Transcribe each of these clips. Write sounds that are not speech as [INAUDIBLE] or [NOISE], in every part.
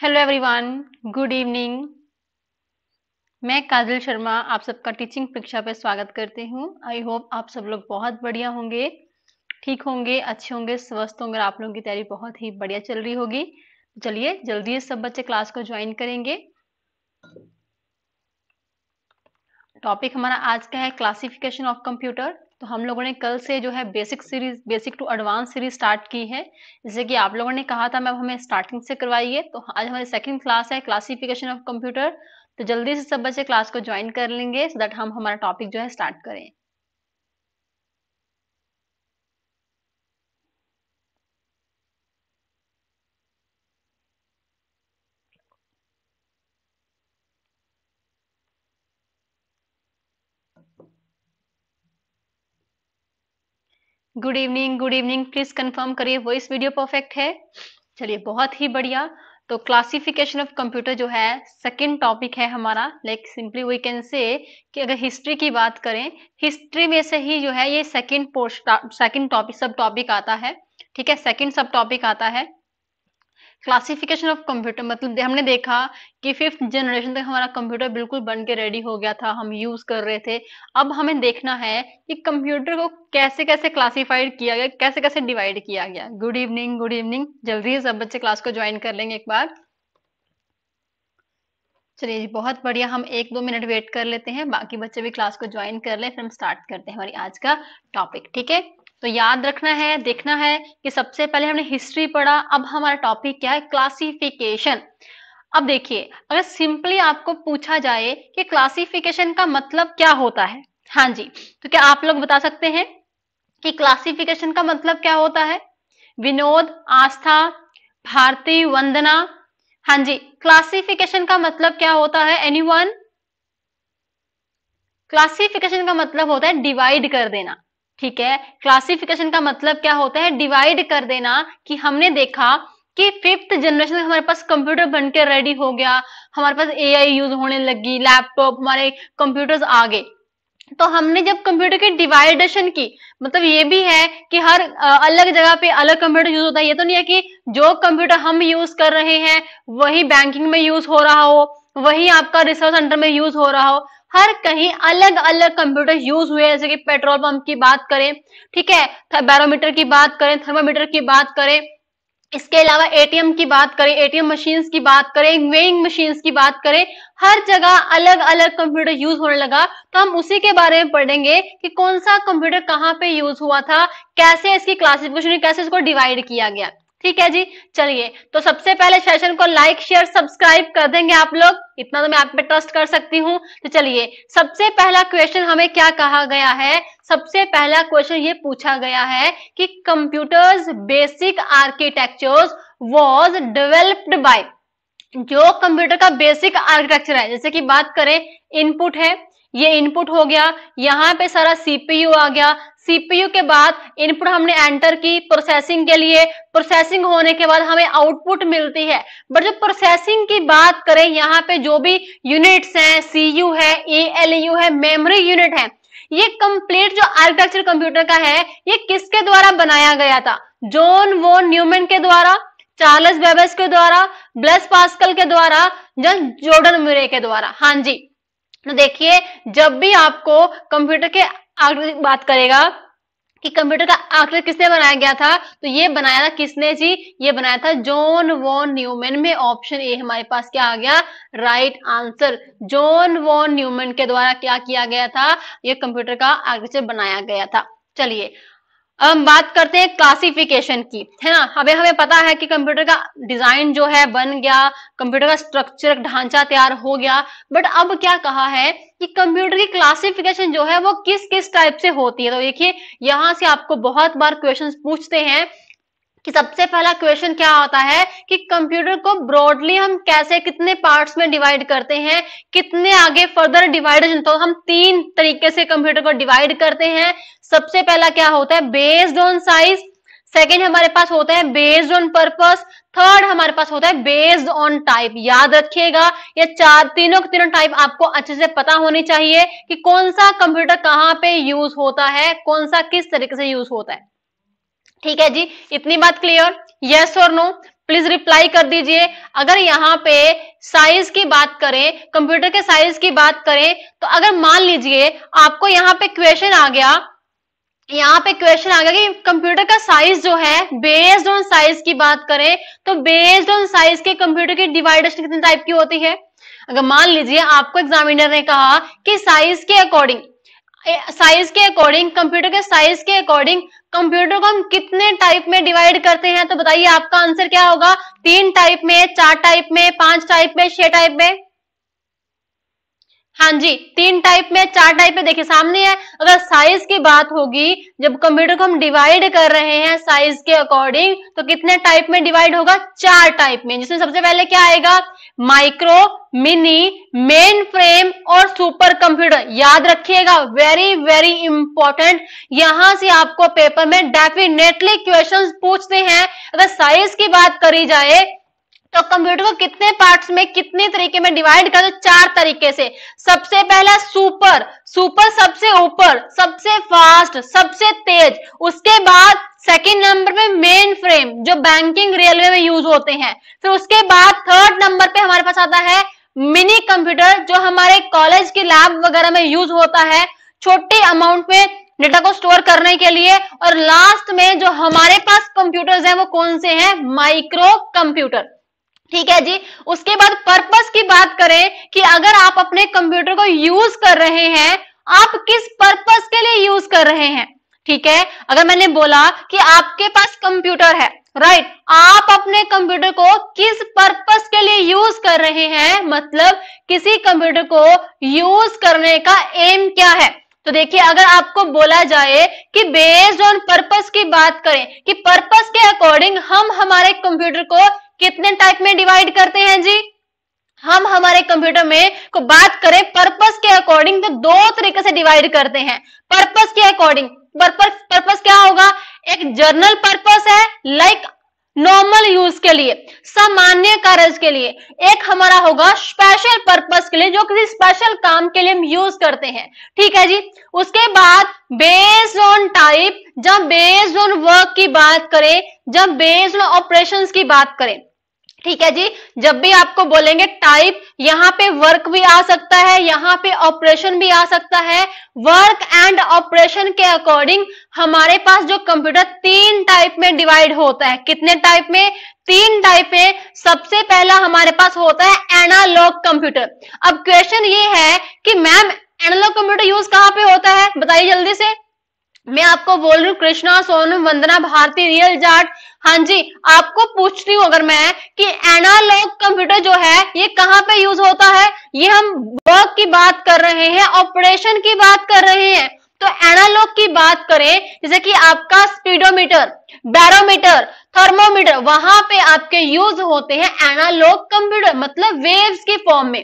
Hello everyone good evening मैं काजल शर्मा आप सबका टीचिंग परीक्षा पर स्वागत करती हूँ आई होप आप सब लोग बहुत बढ़िया होंगे ठीक होंगे अच्छे होंगे स्वस्थ होंगे आप लोगों की तैयारी बहुत ही बढ़िया चल रही होगी तो चलिए जल्दी सब बच्चे क्लास को ज्वाइन करेंगे टॉपिक हमारा आज का है क्लासिफिकेशन ऑफ कंप्यूटर तो हम लोगों ने कल से जो है basic series basic to advance series start की है जैसे कि आप लोगों ने कहा था अब हमें स्टार्टिंग से करवाइए तो आज हमारी सेकंड क्लास है क्लासिफिकेशन ऑफ कंप्यूटर तो जल्दी से सब बच्चे क्लास को ज्वाइन कर लेंगे सो so दैट हम हमारा टॉपिक जो है स्टार्ट करें good evening good evening please confirm करिए वॉइस वीडियो परफेक्ट है चलिए बहुत ही बढ़िया तो क्लासिफिकेशन ऑफ कंप्यूटर जो है सेकंड टॉपिक है हमारा like simply we can say कि अगर हिस्ट्री की बात करें हिस्ट्री में से ही जो है ये second second topic subtopic आता है ठीक है सेकंड सब टॉपिक आता है क्लासिफिकेशन ऑफ कंप्यूटर मतलब हमने देखा कि फिफ्थ जनरेशन तक हमारा कंप्यूटर बिल्कुल बन के रेडी हो गया था हम यूज कर रहे थे अब हमें देखना है कि कंप्यूटर को कैसे कैसे क्लासिफाइड किया गया कैसे कैसे डिवाइड किया गया गुड इवनिंग गुड इवनिंग जल्दी ही सब बच्चे क्लास को ज्वाइन कर लेंगे एक बार चलिए जी बहुत बढ़िया हम एक दो मिनट वेट कर लेते हैं बाकी बच्चे भी क्लास को ज्वाइन कर ले फिर हम स्टार्ट करते हैं हमारी आज का टॉपिक ठीक है तो याद रखना है देखना है कि सबसे पहले हमने हिस्ट्री पढ़ा अब हमारा टॉपिक क्या है क्लासिफिकेशन अब देखिए अगर सिंपली आपको पूछा जाए कि क्लासिफिकेशन का मतलब क्या होता है हाँ जी तो क्या आप लोग बता सकते हैं कि क्लासिफिकेशन का मतलब क्या होता है विनोद आस्था भारती वंदना हाँ जी क्लासिफिकेशन का मतलब क्या होता है एनीवन क्लासिफिकेशन का मतलब होता है डिवाइड कर देना ठीक है क्लासिफिकेशन का मतलब क्या होता है डिवाइड कर देना कि हमने देखा कि फिफ्थ जनरेशन हमारे पास कंप्यूटर बनकर रेडी हो गया हमारे पास एआई यूज होने लगी लैपटॉप हमारे कंप्यूटर्स आ गए तो हमने जब कंप्यूटर की डिवाइडेशन की मतलब ये भी है कि हर अलग जगह पे अलग कंप्यूटर यूज होता है ये तो नहीं है कि जो कंप्यूटर हम यूज कर रहे हैं वही बैंकिंग में यूज हो रहा हो वही आपका रिसर्च सेंटर में यूज हो रहा हो हर कहीं अलग अलग कंप्यूटर यूज हुए जैसे कि पेट्रोल पंप की बात करें ठीक है बैरोमीटर की बात करें थर्मामीटर की बात करें इसके अलावा एटीएम की बात करें एटीएम मशीन्स की बात करें वेइंग मशीन्स की बात करें हर जगह अलग अलग कंप्यूटर यूज होने लगा तो हम उसी के बारे में पढ़ेंगे कि कौन सा कंप्यूटर कहाँ पे यूज हुआ था कैसे इसकी क्लासिफिकेशन कैसे इसको डिवाइड किया गया ठीक है जी चलिए तो सबसे पहले सेशन को लाइक शेयर सब्सक्राइब कर देंगे आप लोग इतना तो मैं आप पे ट्रस्ट कर सकती हूँ तो चलिए सबसे पहला क्वेश्चन हमें क्या कहा गया है सबसे पहला क्वेश्चन ये पूछा गया है कि computers basic architectures was developed by जो कंप्यूटर का बेसिक आर्किटेक्चर है जैसे कि बात करें इनपुट है ये इनपुट हो गया यहाँ पे सारा सीपीयू आ गया सीपीयू के बाद इनपुट हमने एंटर की प्रोसेसिंग के लिए प्रोसेसिंग होने के बाद हमें आउटपुट मिलती है बट जब प्रोसेसिंग की बात करें यहाँ पे जो भी यूनिट्स हैं सीयू है एएलयू है मेमोरी यूनिट है ये कंप्लीट जो आर्किटेक्चर कंप्यूटर का है ये किसके द्वारा बनाया गया था जॉन वो न्यूमैन के द्वारा चार्ल्स बेबस के द्वारा ब्लस पास्कल के द्वारा जन जोर्डन मुरे के द्वारा हाँ जी तो देखिए जब भी आपको कंप्यूटर के आगे बात करेगा कि कंप्यूटर का आखिर किसने बनाया गया था तो ये बनाया था किसने जी ये बनाया था जॉन वॉन न्यूमैन में ऑप्शन ए हमारे पास क्या आ गया right answer John von Neumann के द्वारा क्या किया गया था ये कंप्यूटर का आखिर बनाया गया था चलिए अब हम बात करते हैं क्लासिफिकेशन की है ना अबे हमें पता है कि कंप्यूटर का डिजाइन जो है बन गया कंप्यूटर का स्ट्रक्चर ढांचा तैयार हो गया बट अब क्या कहा है कि कंप्यूटर की क्लासिफिकेशन जो है वो किस किस टाइप से होती है तो देखिए यहां से आपको बहुत बार क्वेश्चंस पूछते हैं कि सबसे पहला क्वेश्चन क्या होता है कि कंप्यूटर को ब्रॉडली हम कैसे कितने पार्ट्स में डिवाइड करते हैं कितने आगे फर्दर डिवाइडेशन तो हम तीन तरीके से कंप्यूटर को डिवाइड करते हैं सबसे पहला क्या होता है बेस्ड ऑन साइज सेकेंड हमारे पास होता है बेस्ड ऑन पर्पस थर्ड हमारे पास होता है बेस्ड ऑन टाइप याद रखिएगा ये चार तीनों के तीनों टाइप आपको अच्छे से पता होनी चाहिए कि कौन सा कंप्यूटर कहाँ पे यूज होता है कौन सा किस तरीके से यूज होता है ठीक है जी इतनी बात क्लियर यस और नो प्लीज रिप्लाई कर दीजिए अगर यहाँ पे साइज की बात करें कंप्यूटर के साइज की बात करें तो अगर मान लीजिए आपको यहाँ पे क्वेश्चन आ गया यहाँ पे क्वेश्चन आ गया कि कंप्यूटर का साइज जो है बेस्ड ऑन साइज की बात करें तो बेस्ड ऑन साइज के कंप्यूटर की डिवाइडेशन कितने टाइप की होती है अगर मान लीजिए आपको एग्जामिनर ने कहा कि साइज के अकॉर्डिंग साइज के अकॉर्डिंग कंप्यूटर के साइज के अकॉर्डिंग कंप्यूटर को हम कितने टाइप में डिवाइड करते हैं तो बताइए आपका आंसर क्या होगा तीन टाइप में चार टाइप में पांच टाइप में छह टाइप में हाँ जी तीन टाइप में चार टाइप में देखिए सामने है अगर साइज की बात होगी जब कंप्यूटर को हम डिवाइड कर रहे हैं साइज के अकॉर्डिंग तो कितने टाइप में डिवाइड होगा चार टाइप में जिसमें सबसे पहले क्या आएगा माइक्रो मिनी मेन फ्रेम और सुपर कंप्यूटर याद रखिएगा वेरी वेरी इंपॉर्टेंट यहां से आपको पेपर में डेफिनेटली क्वेश्चंस पूछते हैं अगर साइज की बात करी जाए तो कंप्यूटर को कितने पार्ट्स में कितने तरीके में डिवाइड कर दो चार तरीके से सबसे पहला सुपर सुपर सबसे ऊपर सबसे फास्ट सबसे तेज उसके बाद सेकेंड नंबर पे मेन फ्रेम जो बैंकिंग रेलवे में यूज होते हैं फिर उसके बाद थर्ड नंबर पे हमारे पास आता है मिनी कंप्यूटर जो हमारे कॉलेज के लैब वगैरह में यूज होता है छोटे अमाउंट में डेटा को स्टोर करने के लिए और लास्ट में जो हमारे पास कंप्यूटर्स हैं वो कौन से हैं माइक्रो कंप्यूटर ठीक है जी उसके बाद पर्पस की बात करें कि अगर आप अपने कंप्यूटर को यूज कर रहे हैं आप किस पर्पस के लिए यूज कर रहे हैं ठीक है अगर मैंने बोला कि आपके पास कंप्यूटर है राइट right. आप अपने कंप्यूटर को किस पर्पस के लिए यूज कर रहे हैं मतलब किसी कंप्यूटर को यूज करने का एम क्या है तो देखिए अगर आपको बोला जाए कि बेस्ड ऑन पर्पस की बात करें कि पर्पस के अकॉर्डिंग हम हमारे कंप्यूटर को कितने टाइप में डिवाइड करते हैं जी हम हमारे कंप्यूटर में को बात करें पर्पस के अकॉर्डिंग तो दो तरीके से डिवाइड करते हैं पर्पस के अकॉर्डिंग पर्पस पर्पस क्या होगा एक जर्नल पर्पस है लाइक like नॉर्मल यूज के लिए सामान्य कार्य के लिए एक हमारा होगा स्पेशल पर्पस के लिए जो किसी स्पेशल काम के लिए हम यूज करते हैं ठीक है जी उसके बाद बेस्ड ऑन टाइप जब बेस्ड ऑन वर्क की बात करें जब बेस्ड ऑन ऑपरेशंस की बात करें ठीक है जी जब भी आपको बोलेंगे टाइप यहाँ पे वर्क भी आ सकता है यहाँ पे ऑपरेशन भी आ सकता है वर्क एंड ऑपरेशन के अकॉर्डिंग हमारे पास जो कंप्यूटर तीन टाइप में डिवाइड होता है कितने टाइप में तीन टाइप है सबसे पहला हमारे पास होता है एनालॉग कंप्यूटर अब क्वेश्चन ये है कि मैम एनालॉग कंप्यूटर यूज कहाँ पे होता है बताइए जल्दी से मैं आपको बोल रही हूँ कृष्णा सोनम वंदना भारती रियल जाट हाँ जी आपको पूछ रही हूँ अगर मैं कि एनालॉग कंप्यूटर जो है ये कहाँ पे यूज होता है ये हम वर्क की बात कर रहे हैं ऑपरेशन की बात कर रहे हैं तो एनालॉग की बात करें जैसे कि आपका स्पीडोमीटर बैरोमीटर थर्मोमीटर वहां पे आपके यूज होते हैं एनालॉग कंप्यूटर मतलब वेव्स के फॉर्म में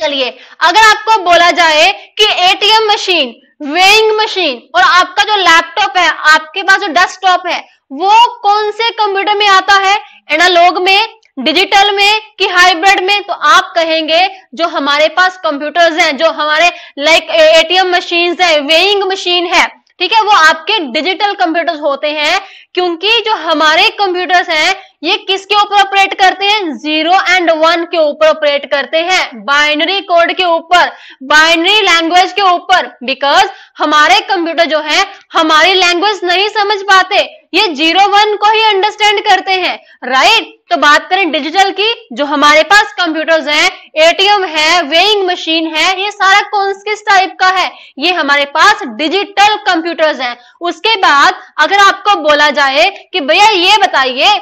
चलिए अगर आपको बोला जाए कि एटीएम मशीन वेइंग मशीन और आपका जो लैपटॉप है आपके पास जो डेस्कटॉप है वो कौन से कंप्यूटर में आता है एनालॉग में डिजिटल में कि हाइब्रिड में तो आप कहेंगे जो हमारे पास कंप्यूटर्स हैं जो हमारे लाइक एटीएम मशीन है वेइंग मशीन है ठीक है वो आपके डिजिटल कंप्यूटर्स होते हैं क्योंकि जो हमारे कंप्यूटर्स हैं ये किसके ऊपर ऑपरेट करते हैं जीरो एंड वन के ऊपर ऑपरेट करते हैं बाइनरी कोड के ऊपर बाइनरी लैंग्वेज के ऊपर बिकॉज हमारे कंप्यूटर जो है हमारी लैंग्वेज नहीं समझ पाते ये जीरो वन को ही अंडरस्टैंड करते हैं राइट तो बात करें डिजिटल की जो हमारे पास कंप्यूटर्स हैं एटीएम है वेइंग मशीन है ये सारा कौन किस टाइप का है ये हमारे पास डिजिटल कंप्यूटर्स हैं उसके बाद अगर आपको बोला जाए कि भैया ये बताइए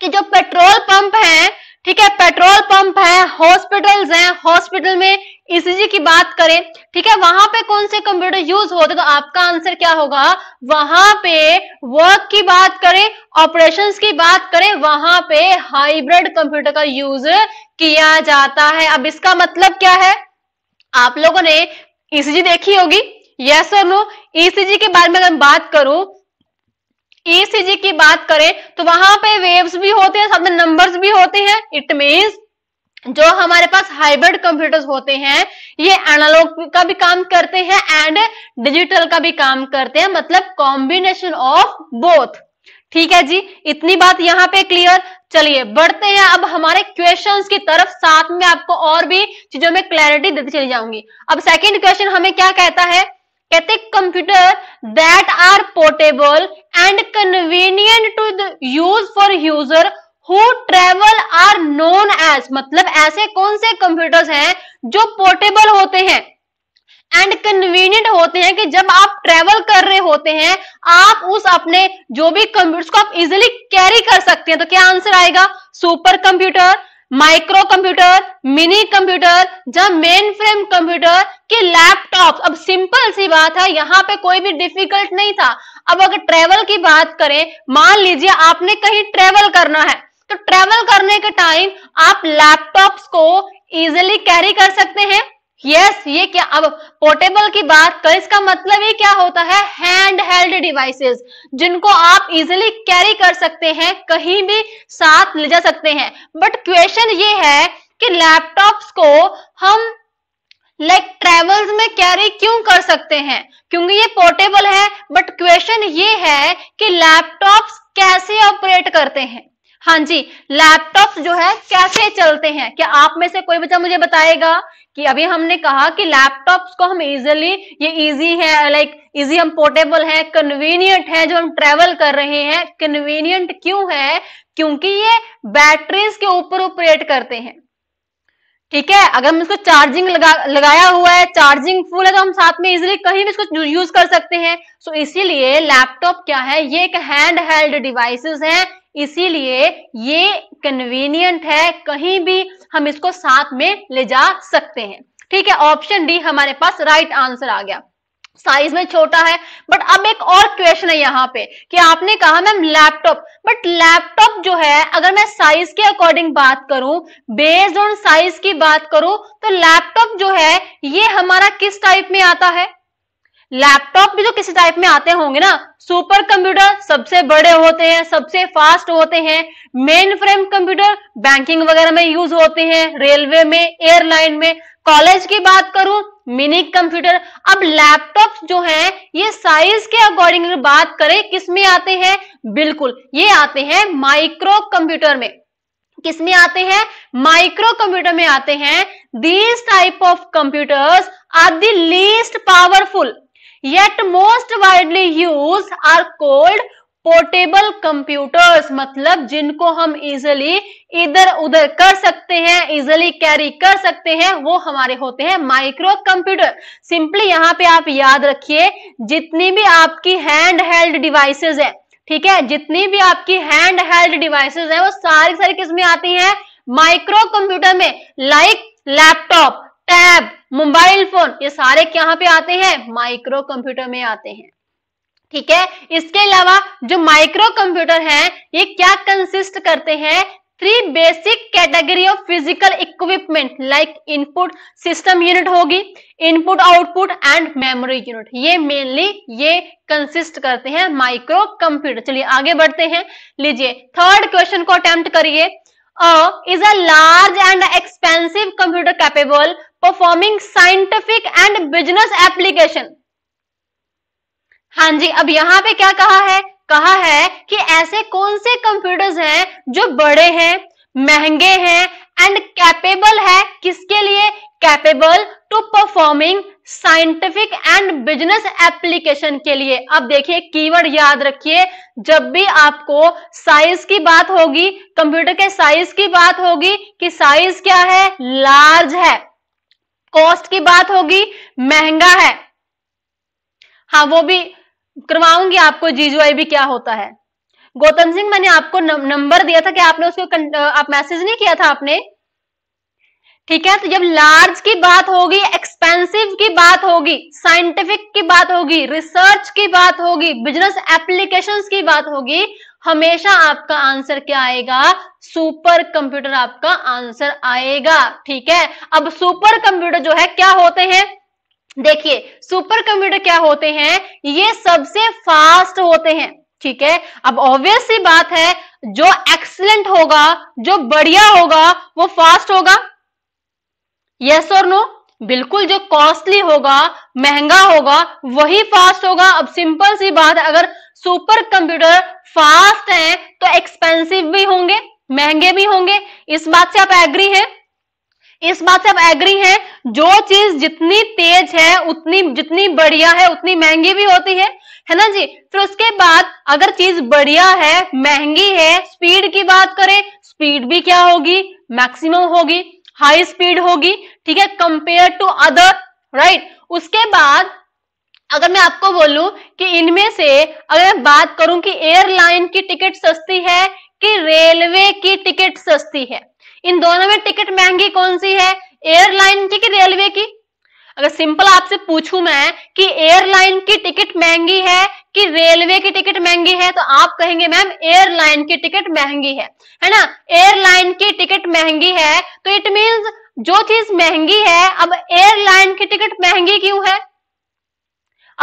कि जो पेट्रोल पंप है ठीक है पेट्रोल पंप है हॉस्पिटल्स हैं हॉस्पिटल में ईसीजी की बात करें ठीक है वहां पे कौन से कंप्यूटर यूज होते तो आपका आंसर क्या होगा वहां पे वर्क की बात करें ऑपरेशंस की बात करें वहां पे हाइब्रिड कंप्यूटर का यूज किया जाता है अब इसका मतलब क्या है आप लोगों ने ईसीजी देखी होगी यस और नो ईसीजी के बारे में अगर बात करूं ईसीजी की बात करें तो वहां पे वेव्स भी होते हैं साथ में नंबर्स भी होते हैं इट मीन्स जो हमारे पास हाइब्रिड कंप्यूटर्स होते हैं ये एनालॉग का भी काम करते हैं एंड डिजिटल का भी काम करते हैं मतलब कॉम्बिनेशन ऑफ बोथ ठीक है जी इतनी बात यहाँ पे क्लियर चलिए बढ़ते हैं अब हमारे क्वेश्चंस की तरफ साथ में आपको और भी चीजों में क्लैरिटी देती चली जाऊंगी अब सेकंड क्वेश्चन हमें क्या कहता है कहते computer that are portable and convenient to use for user who travel are known as मतलब ऐसे कौन से कंप्यूटर्स हैं जो पोर्टेबल होते हैं एंड कन्वीनियंट होते हैं कि जब आप ट्रेवल कर रहे होते हैं आप उस अपने जो भी कंप्यूटर्स को आप इजिली कैरी कर सकते हैं तो क्या आंसर आएगा super computer micro computer mini computer जब मेन फ्रेम कंप्यूटर के लैपटॉप अब सिंपल सी बात है यहाँ पे कोई भी डिफिकल्ट नहीं था अब अगर ट्रेवल की बात करें मान लीजिए आपने कहीं ट्रेवल करना है तो ट्रेवल करने के टाइम आप लैपटॉप्स को इजिली कैरी कर सकते हैं यस yes, ये क्या अब पोर्टेबल की बात तो इसका मतलब ही क्या होता है हैंड हेल्ड डिवाइसेस जिनको आप इजिली कैरी कर सकते हैं कहीं भी साथ ले जा सकते हैं बट क्वेश्चन ये है कि लैपटॉप्स को हम लाइक like, ट्रेवल्स में कैरी क्यों कर सकते हैं क्योंकि ये पोर्टेबल है बट क्वेश्चन ये है कि लैपटॉप्स कैसे ऑपरेट करते हैं हाँ जी लैपटॉप जो है कैसे चलते हैं क्या आप में से कोई बच्चा मुझे बताएगा कि अभी हमने कहा कि लैपटॉप्स को हम इजिली ये इजी है लाइक इजी हम पोर्टेबल है कन्वीनियंट है जो हम ट्रेवल कर रहे हैं कन्वीनियंट क्यों है क्योंकि ये बैटरीज के ऊपर ऑपरेट करते हैं ठीक है अगर हम इसको चार्जिंग लगा लगाया हुआ है चार्जिंग फुल है तो हम साथ में इजिली कहीं भी इसको यूज कर सकते हैं सो इसीलिए लैपटॉप क्या है ये एक हैंड हेल्ड डिवाइसेस है इसीलिए ये कन्वीनियंट है कहीं भी हम इसको साथ में ले जा सकते हैं ठीक है ऑप्शन डी हमारे पास राइट right आंसर आ गया साइज में छोटा है बट अब एक और क्वेश्चन है यहाँ पे कि आपने कहा मैम लैपटॉप बट लैपटॉप जो है अगर मैं साइज के अकॉर्डिंग बात करूं बेस्ड ऑन साइज की बात करूं तो लैपटॉप जो है ये हमारा किस टाइप में आता है लैपटॉप भी तो किसी टाइप में आते होंगे ना सुपर कंप्यूटर सबसे बड़े होते हैं सबसे फास्ट होते हैं मेन फ्रेम कंप्यूटर बैंकिंग वगैरह में यूज होते हैं रेलवे में एयरलाइन में कॉलेज की बात करूं मिनी कंप्यूटर अब लैपटॉप जो है ये साइज के अकॉर्डिंग बात करें किस में आते हैं बिल्कुल ये आते हैं माइक्रो कंप्यूटर में किस में आते हैं माइक्रो कंप्यूटर में आते हैं these type of computers are the least powerful yet most widely used are called portable computers मतलब जिनको हम इजिली इधर उधर कर सकते हैं इजिली कैरी कर सकते हैं वो हमारे होते हैं माइक्रो कंप्यूटर सिंपली यहाँ पे आप याद रखिए जितनी भी आपकी हैंड हेल्ड डिवाइसेज है ठीक है जितनी भी आपकी हैंड हेल्ड डिवाइसेज है वो सारी सारी किस्में आती है माइक्रो कंप्यूटर में like laptop tab mobile phone ये सारे क्या पे आते हैं माइक्रो कंप्यूटर में आते हैं ठीक है इसके अलावा जो माइक्रो कंप्यूटर है ये क्या कंसिस्ट करते हैं three basic category of physical equipment like input system unit होगी input output and memory unit ये मेनली ये कंसिस्ट करते हैं माइक्रो कंप्यूटर चलिए आगे बढ़ते हैं लीजिए थर्ड क्वेश्चन को अटेम्प्ट करिए is a large and expensive computer capable performing scientific and business application हां जी अब यहां पे क्या कहा है कहा है कि ऐसे कौन से कंप्यूटर्स हैं जो बड़े हैं महंगे हैं एंड कैपेबल है किसके लिए capable to performing scientific and business application के लिए अब देखिए कीवर्ड याद रखिए जब भी आपको साइज की बात होगी कंप्यूटर के साइज की बात होगी कि साइज क्या है लार्ज है कॉस्ट की बात होगी महंगा है हाँ वो भी करवाऊंगी आपको जीजूआई भी क्या होता है गौतम सिंह मैंने आपको नंबर दिया था कि आपने उसको आप मैसेज नहीं किया था आपने ठीक है तो जब लार्ज की बात होगी एक्सपेंसिव की बात होगी साइंटिफिक की बात होगी रिसर्च की बात होगी बिजनेस एप्लीकेशंस की बात होगी हमेशा आपका आंसर क्या आएगा सुपर कंप्यूटर आपका आंसर आएगा ठीक है अब सुपर कंप्यूटर जो है क्या होते हैं देखिए सुपर कंप्यूटर क्या होते हैं ये सबसे फास्ट होते हैं ठीक है अब ऑब्वियस सी बात है जो एक्सलेंट होगा जो बढ़िया होगा वो फास्ट होगा यस और नो बिल्कुल जो कॉस्टली होगा महंगा होगा वही फास्ट होगा अब सिंपल सी बात है अगर सुपर कंप्यूटर फास्ट है तो एक्सपेंसिव भी होंगे महंगे भी होंगे इस बात से आप एग्री हैं इस बात से आप एग्री हैं जो चीज जितनी तेज है उतनी जितनी बढ़िया है उतनी महंगी भी होती है है ना जी फिर उसके बाद अगर चीज बढ़िया है महंगी है स्पीड की बात करें स्पीड भी क्या होगी मैक्सिमम होगी हाई स्पीड होगी ठीक है कंपेयर टू अदर राइट उसके बाद अगर मैं आपको बोलूं कि इनमें से अगर मैं बात करूं कि एयरलाइन की टिकट सस्ती है कि रेलवे की टिकट सस्ती है इन दोनों में टिकट महंगी कौन सी है एयरलाइन की कि रेलवे की अगर सिंपल आपसे पूछूं मैं कि एयरलाइन की टिकट महंगी है कि रेलवे की टिकट महंगी है तो आप कहेंगे मैम एयरलाइन की टिकट महंगी है है ना एयरलाइन की टिकट महंगी है तो इट मीन्स जो चीज महंगी है अब एयरलाइन की टिकट महंगी क्यों है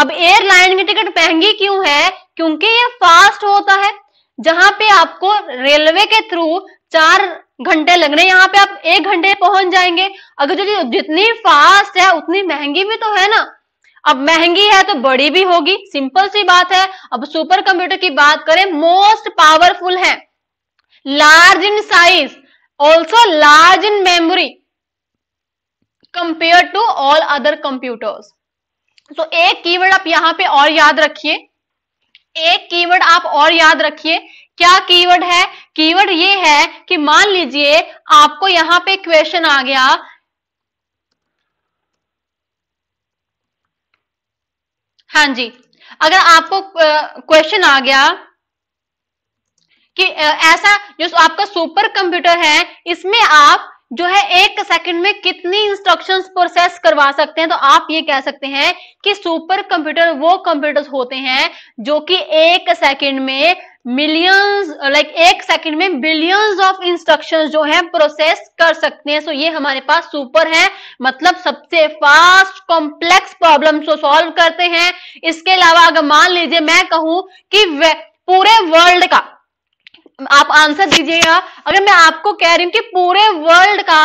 अब एयरलाइन की टिकट महंगी क्यों है क्योंकि ये फास्ट होता है जहां पे आपको रेलवे के थ्रू चार घंटे लग रहे हैं यहाँ पे आप एक घंटे पहुंच जाएंगे अगर जो जितनी फास्ट है उतनी महंगी भी तो है ना अब महंगी है तो बड़ी भी होगी सिंपल सी बात है अब सुपर कंप्यूटर की बात करें मोस्ट पावरफुल है large in size also large in memory compare to all other computers तो एक कीवर्ड आप यहां पे और याद रखिए एक कीवर्ड आप और याद रखिए क्या कीवर्ड है कीवर्ड ये है कि मान लीजिए आपको यहां पे क्वेश्चन आ गया हाँ जी अगर आपको क्वेश्चन आ गया कि ऐसा जो आपका सुपर कंप्यूटर है इसमें आप जो है एक सेकंड में कितनी इंस्ट्रक्शंस प्रोसेस करवा सकते हैं तो आप ये कह सकते हैं कि सुपर कंप्यूटर वो कंप्यूटर्स होते हैं जो कि एक सेकंड में मिलियंस लाइक एक सेकंड में बिलियंस ऑफ इंस्ट्रक्शंस जो है प्रोसेस कर सकते हैं सो ये हमारे पास सुपर है मतलब सबसे फास्ट कॉम्प्लेक्स प्रॉब्लम को सॉल्व करते हैं इसके अलावा अगर मान लीजिए मैं कहूं कि पूरे वर्ल्ड का आप आंसर दीजिएगा अगर मैं आपको कह रही हूँ कि पूरे वर्ल्ड का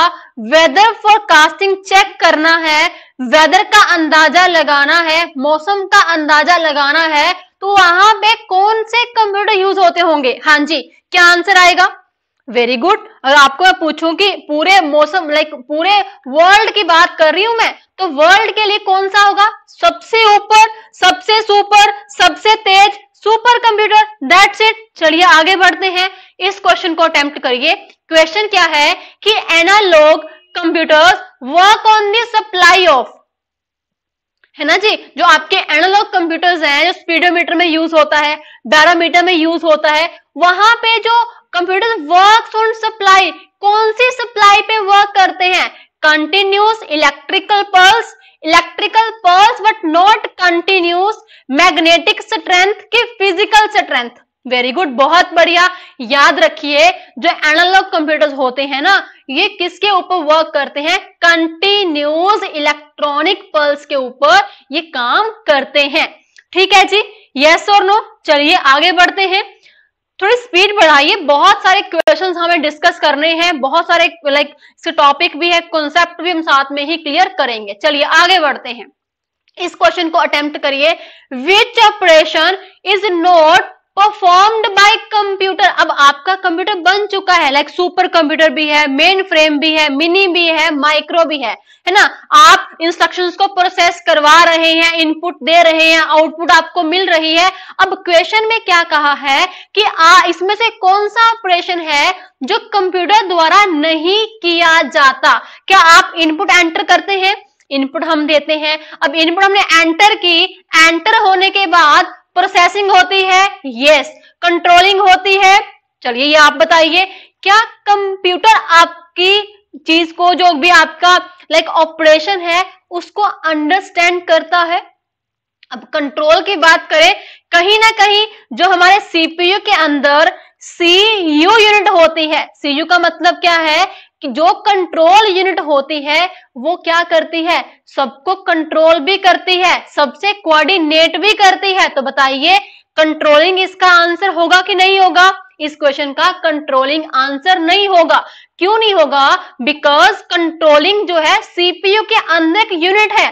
वेदर फॉरकास्टिंग चेक करना है वेदर का अंदाजा लगाना है मौसम का अंदाजा लगाना है तो वहां पे कौन से कंप्यूटर यूज होते होंगे हाँ जी क्या आंसर आएगा वेरी गुड अगर आपको मैं पूछूं कि पूरे मौसम लाइक पूरे वर्ल्ड की बात कर रही हूं मैं तो वर्ल्ड के लिए कौन सा होगा सबसे ऊपर सबसे सुपर सबसे तेज सुपर कंप्यूटर दैट्स इट चलिए आगे बढ़ते हैं इस क्वेश्चन को अटेम्प्ट करिए क्वेश्चन क्या है कि analog computers work on the supply of है ना जी जो आपके एनालॉग कंप्यूटर्स हैं जो स्पीडोमीटर में यूज होता है बैरोमीटर में यूज होता है वहां पे जो कंप्यूटर वर्क ऑन सप्लाई कौन सी सप्लाई पे वर्क करते हैं continuous electrical pulse electrical pulse but not continuous magnetic strength के फिजिकल स्ट्रेंथ वेरी गुड बहुत बढ़िया याद रखिए जो एनालॉग कंप्यूटर्स होते हैं ना ये किसके ऊपर वर्क करते हैं कंटिन्यूस इलेक्ट्रॉनिक पल्स के ऊपर ये काम करते हैं ठीक है जी यस और नो चलिए आगे बढ़ते हैं थोड़ी स्पीड बढ़ाइए बहुत सारे क्वेश्चंस हमें डिस्कस करने हैं बहुत सारे लाइक इसके टॉपिक भी है कॉन्सेप्ट भी हम साथ में ही क्लियर करेंगे चलिए आगे बढ़ते हैं इस क्वेश्चन को अटेम्प्ट करिए which operation is not performed by computer अब आपका कंप्यूटर बन चुका है लाइक सुपर कंप्यूटर भी है मेन फ्रेम भी है मिनी भी है माइक्रो भी है है ना आप इंस्ट्रक्शंस को प्रोसेस करवा रहे हैं इनपुट दे रहे हैं आउटपुट आपको मिल रही है अब क्वेश्चन में क्या कहा है कि आ इसमें से कौन सा ऑपरेशन है जो कंप्यूटर द्वारा नहीं किया जाता क्या आप इनपुट एंटर करते हैं इनपुट हम देते हैं अब इनपुट हमने एंटर की एंटर होने के बाद प्रोसेसिंग होती है यस कंट्रोलिंग होती है चलिए ये आप बताइए क्या कंप्यूटर आपकी चीज को जो भी आपका लाइक like, ऑपरेशन है उसको अंडरस्टैंड करता है अब कंट्रोल की बात करें कहीं ना कहीं जो हमारे सीपीयू के अंदर सीयू यूनिट होती है सीयू का मतलब क्या है कि जो कंट्रोल यूनिट होती है वो क्या करती है सबको कंट्रोल भी करती है सबसे कोऑर्डिनेट भी करती है तो बताइए कंट्रोलिंग इसका आंसर होगा कि नहीं होगा इस क्वेश्चन का कंट्रोलिंग आंसर नहीं होगा क्यों नहीं होगा बिकॉज कंट्रोलिंग जो है सीपीयू के अंदर एक यूनिट है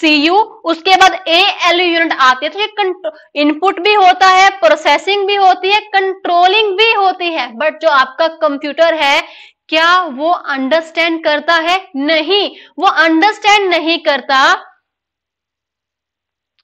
सीयू उसके बाद ए एल यूनिट आती है तो ये इनपुट भी होता है प्रोसेसिंग भी होती है कंट्रोलिंग भी होती है बट जो आपका कंप्यूटर है क्या वो अंडरस्टैंड करता है नहीं वो अंडरस्टैंड नहीं करता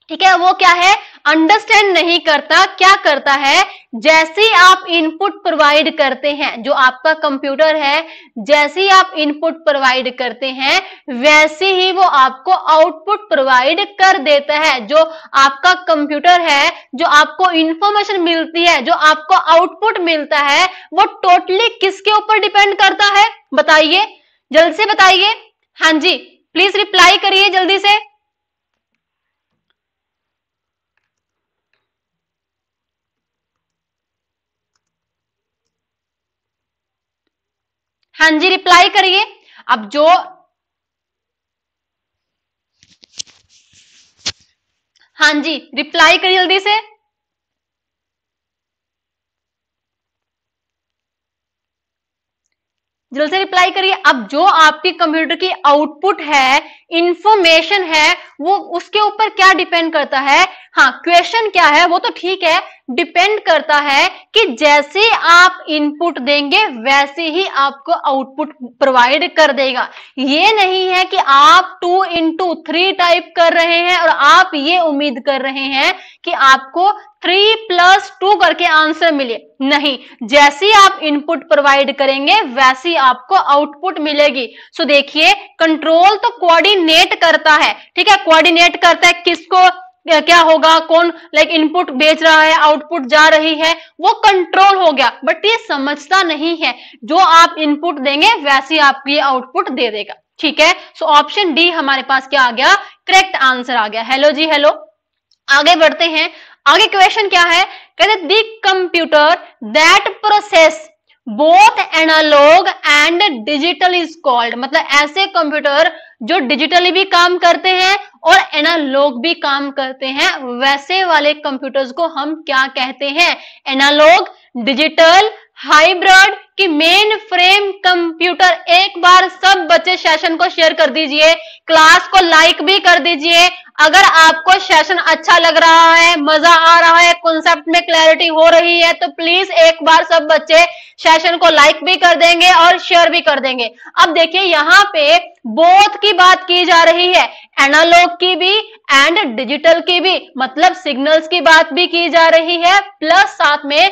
ठीक है वो क्या है अंडरस्टैंड नहीं करता क्या करता है जैसे आप इनपुट प्रोवाइड करते हैं जो आपका कंप्यूटर है जैसे आप इनपुट प्रोवाइड करते हैं वैसे ही वो आपको आउटपुट प्रोवाइड कर देता है जो आपका कंप्यूटर है जो आपको इंफॉर्मेशन मिलती है जो आपको आउटपुट मिलता है वो टोटली किसके ऊपर डिपेंड करता है बताइए जल्द से बताइए हां जी प्लीज रिप्लाई करिए जल्दी से हाँ जी रिप्लाई करिए अब जो हाँ जी रिप्लाई करिए जल्दी से जल्द से रिप्लाई करिए अब जो आपकी कंप्यूटर की आउटपुट है इंफॉर्मेशन है वो उसके ऊपर क्या डिपेंड करता है हाँ क्वेश्चन क्या है वो तो ठीक है डिपेंड करता है कि जैसे आप इनपुट देंगे वैसे ही आपको आउटपुट प्रोवाइड कर देगा ये नहीं है कि आप टू इंटू थ्री टाइप कर रहे हैं और आप ये उम्मीद कर रहे हैं कि आपको थ्री प्लस टू करके आंसर मिले नहीं जैसी आप इनपुट प्रोवाइड करेंगे वैसी आपको आउटपुट मिलेगी सो देखिए कंट्रोल तो कोऑर्डिनेट करता है ठीक है कोऑर्डिनेट करता है किसको क्या होगा कौन लाइक इनपुट भेज रहा है आउटपुट जा रही है वो कंट्रोल हो गया बट ये समझता नहीं है जो आप इनपुट देंगे वैसी आपकी आउटपुट दे देगा ठीक है सो ऑप्शन डी हमारे पास क्या आ गया करेक्ट आंसर आ गया हेलो जी हेलो आगे बढ़ते हैं आगे क्वेश्चन क्या है कहते the computer that process both analog and digital is called मतलब ऐसे कंप्यूटर जो डिजिटली भी काम करते हैं और एनालॉग भी काम करते हैं वैसे वाले कंप्यूटर्स को हम क्या कहते हैं एनालॉग डिजिटल हाइब्रिड कि मेन फ्रेम कंप्यूटर एक बार सब बच्चे सेशन को शेयर कर दीजिए क्लास को लाइक भी कर दीजिए अगर आपको सेशन अच्छा लग रहा है मजा आ रहा है कॉन्सेप्ट में क्लैरिटी हो रही है तो प्लीज एक बार सब बच्चे सेशन को लाइक भी कर देंगे और शेयर भी कर देंगे अब देखिए यहाँ पे बोथ की बात की जा रही है एनालॉग की भी एंड डिजिटल की भी मतलब सिग्नल्स की बात भी की जा रही है प्लस साथ में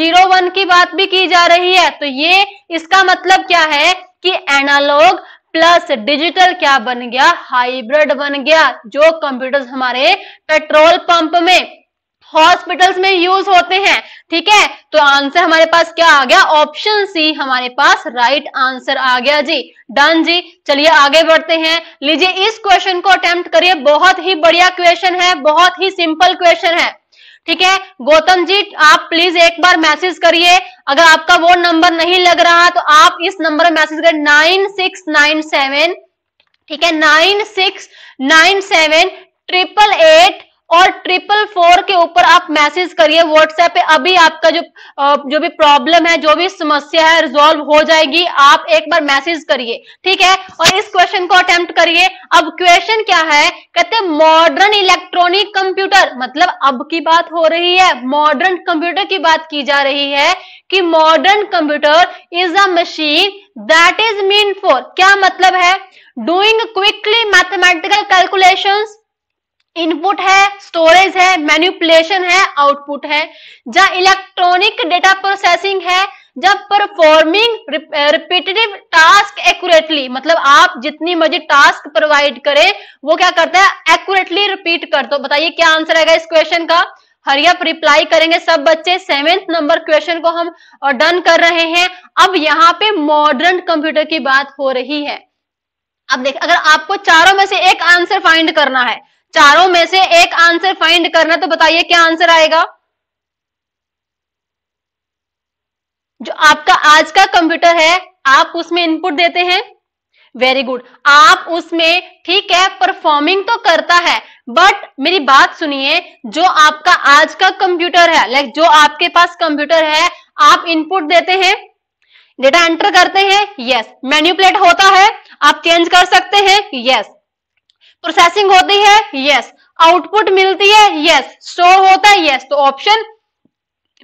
जीरो वन की बात भी की जा रही है तो ये इसका मतलब क्या है कि एनालॉग प्लस डिजिटल क्या बन गया हाइब्रिड बन गया जो कंप्यूटर्स हमारे पेट्रोल पंप में हॉस्पिटल्स में यूज होते हैं ठीक है तो आंसर हमारे पास क्या आ गया ऑप्शन सी हमारे पास राइट right आंसर आ गया जी डन जी चलिए आगे बढ़ते हैं लीजिए इस क्वेश्चन को अटेम्प्ट करिए बहुत ही बढ़िया क्वेश्चन है बहुत ही सिंपल क्वेश्चन है ठीक है गौतम जी आप प्लीज एक बार मैसेज करिए अगर आपका वो नंबर नहीं लग रहा तो आप इस नंबर में मैसेज करें नाइन सिक्स नाइन सेवन ठीक है nine six nine seven triple eight और ट्रिपल फोर के ऊपर आप मैसेज करिए व्हाट्सएप पे अभी आपका जो जो भी प्रॉब्लम है जो भी समस्या है रिजॉल्व हो जाएगी आप एक बार मैसेज करिए ठीक है और इस क्वेश्चन को अटेम्प्ट करिए अब क्वेश्चन क्या है कहते हैं मॉडर्न इलेक्ट्रॉनिक कंप्यूटर मतलब अब की बात हो रही है मॉडर्न कंप्यूटर की बात की जा रही है कि modern computer is a machine that is mean for क्या मतलब है doing quickly mathematical calculations input है स्टोरेज है मैन्युपुलेशन है आउटपुट है जहां इलेक्ट्रॉनिक डेटा प्रोसेसिंग है जब परफॉर्मिंग रिपीटेटिव टास्क एक्यूरेटली मतलब आप जितनी मर्जी टास्क प्रोवाइड करें वो क्या करता है एक्यूरेटली रिपीट कर दो बताइए क्या आंसर आएगा इस क्वेश्चन का हरियप रिप्लाई करेंगे सब बच्चे सेवेंथ नंबर क्वेश्चन को हम डन कर रहे हैं अब यहाँ पे मॉडर्न कंप्यूटर की बात हो रही है अब देख अगर आपको चारों में से एक आंसर फाइंड करना है चारों में से एक आंसर फाइंड करना तो बताइए क्या आंसर आएगा जो आपका आज का कंप्यूटर है आप उसमें इनपुट देते हैं वेरी गुड आप उसमें ठीक है परफॉर्मिंग तो करता है बट मेरी बात सुनिए जो आपका आज का कंप्यूटर है लाइक जो आपके पास कंप्यूटर है आप इनपुट देते हैं डेटा एंटर करते हैं यस yes. होता है आप चेंज कर सकते हैं यस प्रोसेसिंग होती है यस आउटपुट मिलती है यस स्टोर होता है यस तो ऑप्शन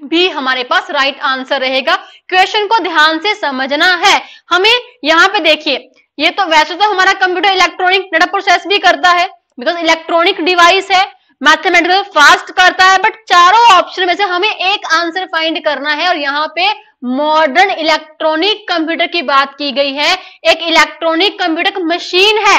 भी हमारे पास राइट right आंसर रहेगा क्वेश्चन को ध्यान से समझना है हमें यहाँ पे देखिए ये तो वैसे तो हमारा कंप्यूटर इलेक्ट्रॉनिक डेटा प्रोसेस भी करता है बिकॉज इलेक्ट्रॉनिक डिवाइस है मैथमेटिकल फास्ट करता है बट चारों ऑप्शन में से हमें एक आंसर फाइंड करना है और यहाँ पे मॉडर्न इलेक्ट्रॉनिक कंप्यूटर की बात की गई है एक इलेक्ट्रॉनिक कंप्यूटर मशीन है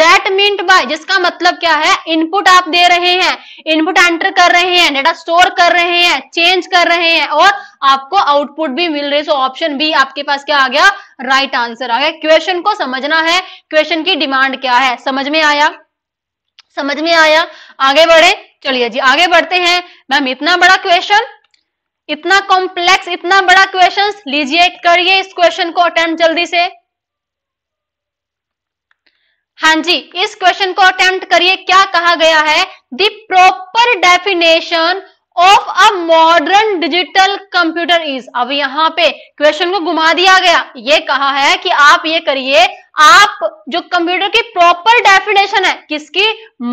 दैट मीन बाय जिसका मतलब क्या है इनपुट आप दे रहे हैं इनपुट एंटर कर रहे हैं डेटा स्टोर कर रहे हैं चेंज कर रहे हैं और आपको आउटपुट भी मिल रही है सो ऑप्शन बी आपके पास क्या आ गया राइट right आंसर आ गया क्वेश्चन को समझना है क्वेश्चन की डिमांड क्या है समझ में आया समझ में आया आगे बढ़े चलिए जी आगे बढ़ते हैं मैम इतना बड़ा क्वेश्चन इतना कॉम्प्लेक्स इतना बड़ा क्वेश्चन लीजिए करिए इस क्वेश्चन को अटेम्प्ट जल्दी से हां जी इस क्वेश्चन को अटेम्प्ट करिए क्या कहा गया है the proper definition of a modern digital computer is अब यहां पे क्वेश्चन को घुमा दिया गया ये कहा है कि आप ये करिए आप जो कंप्यूटर की प्रॉपर डेफिनेशन है किसकी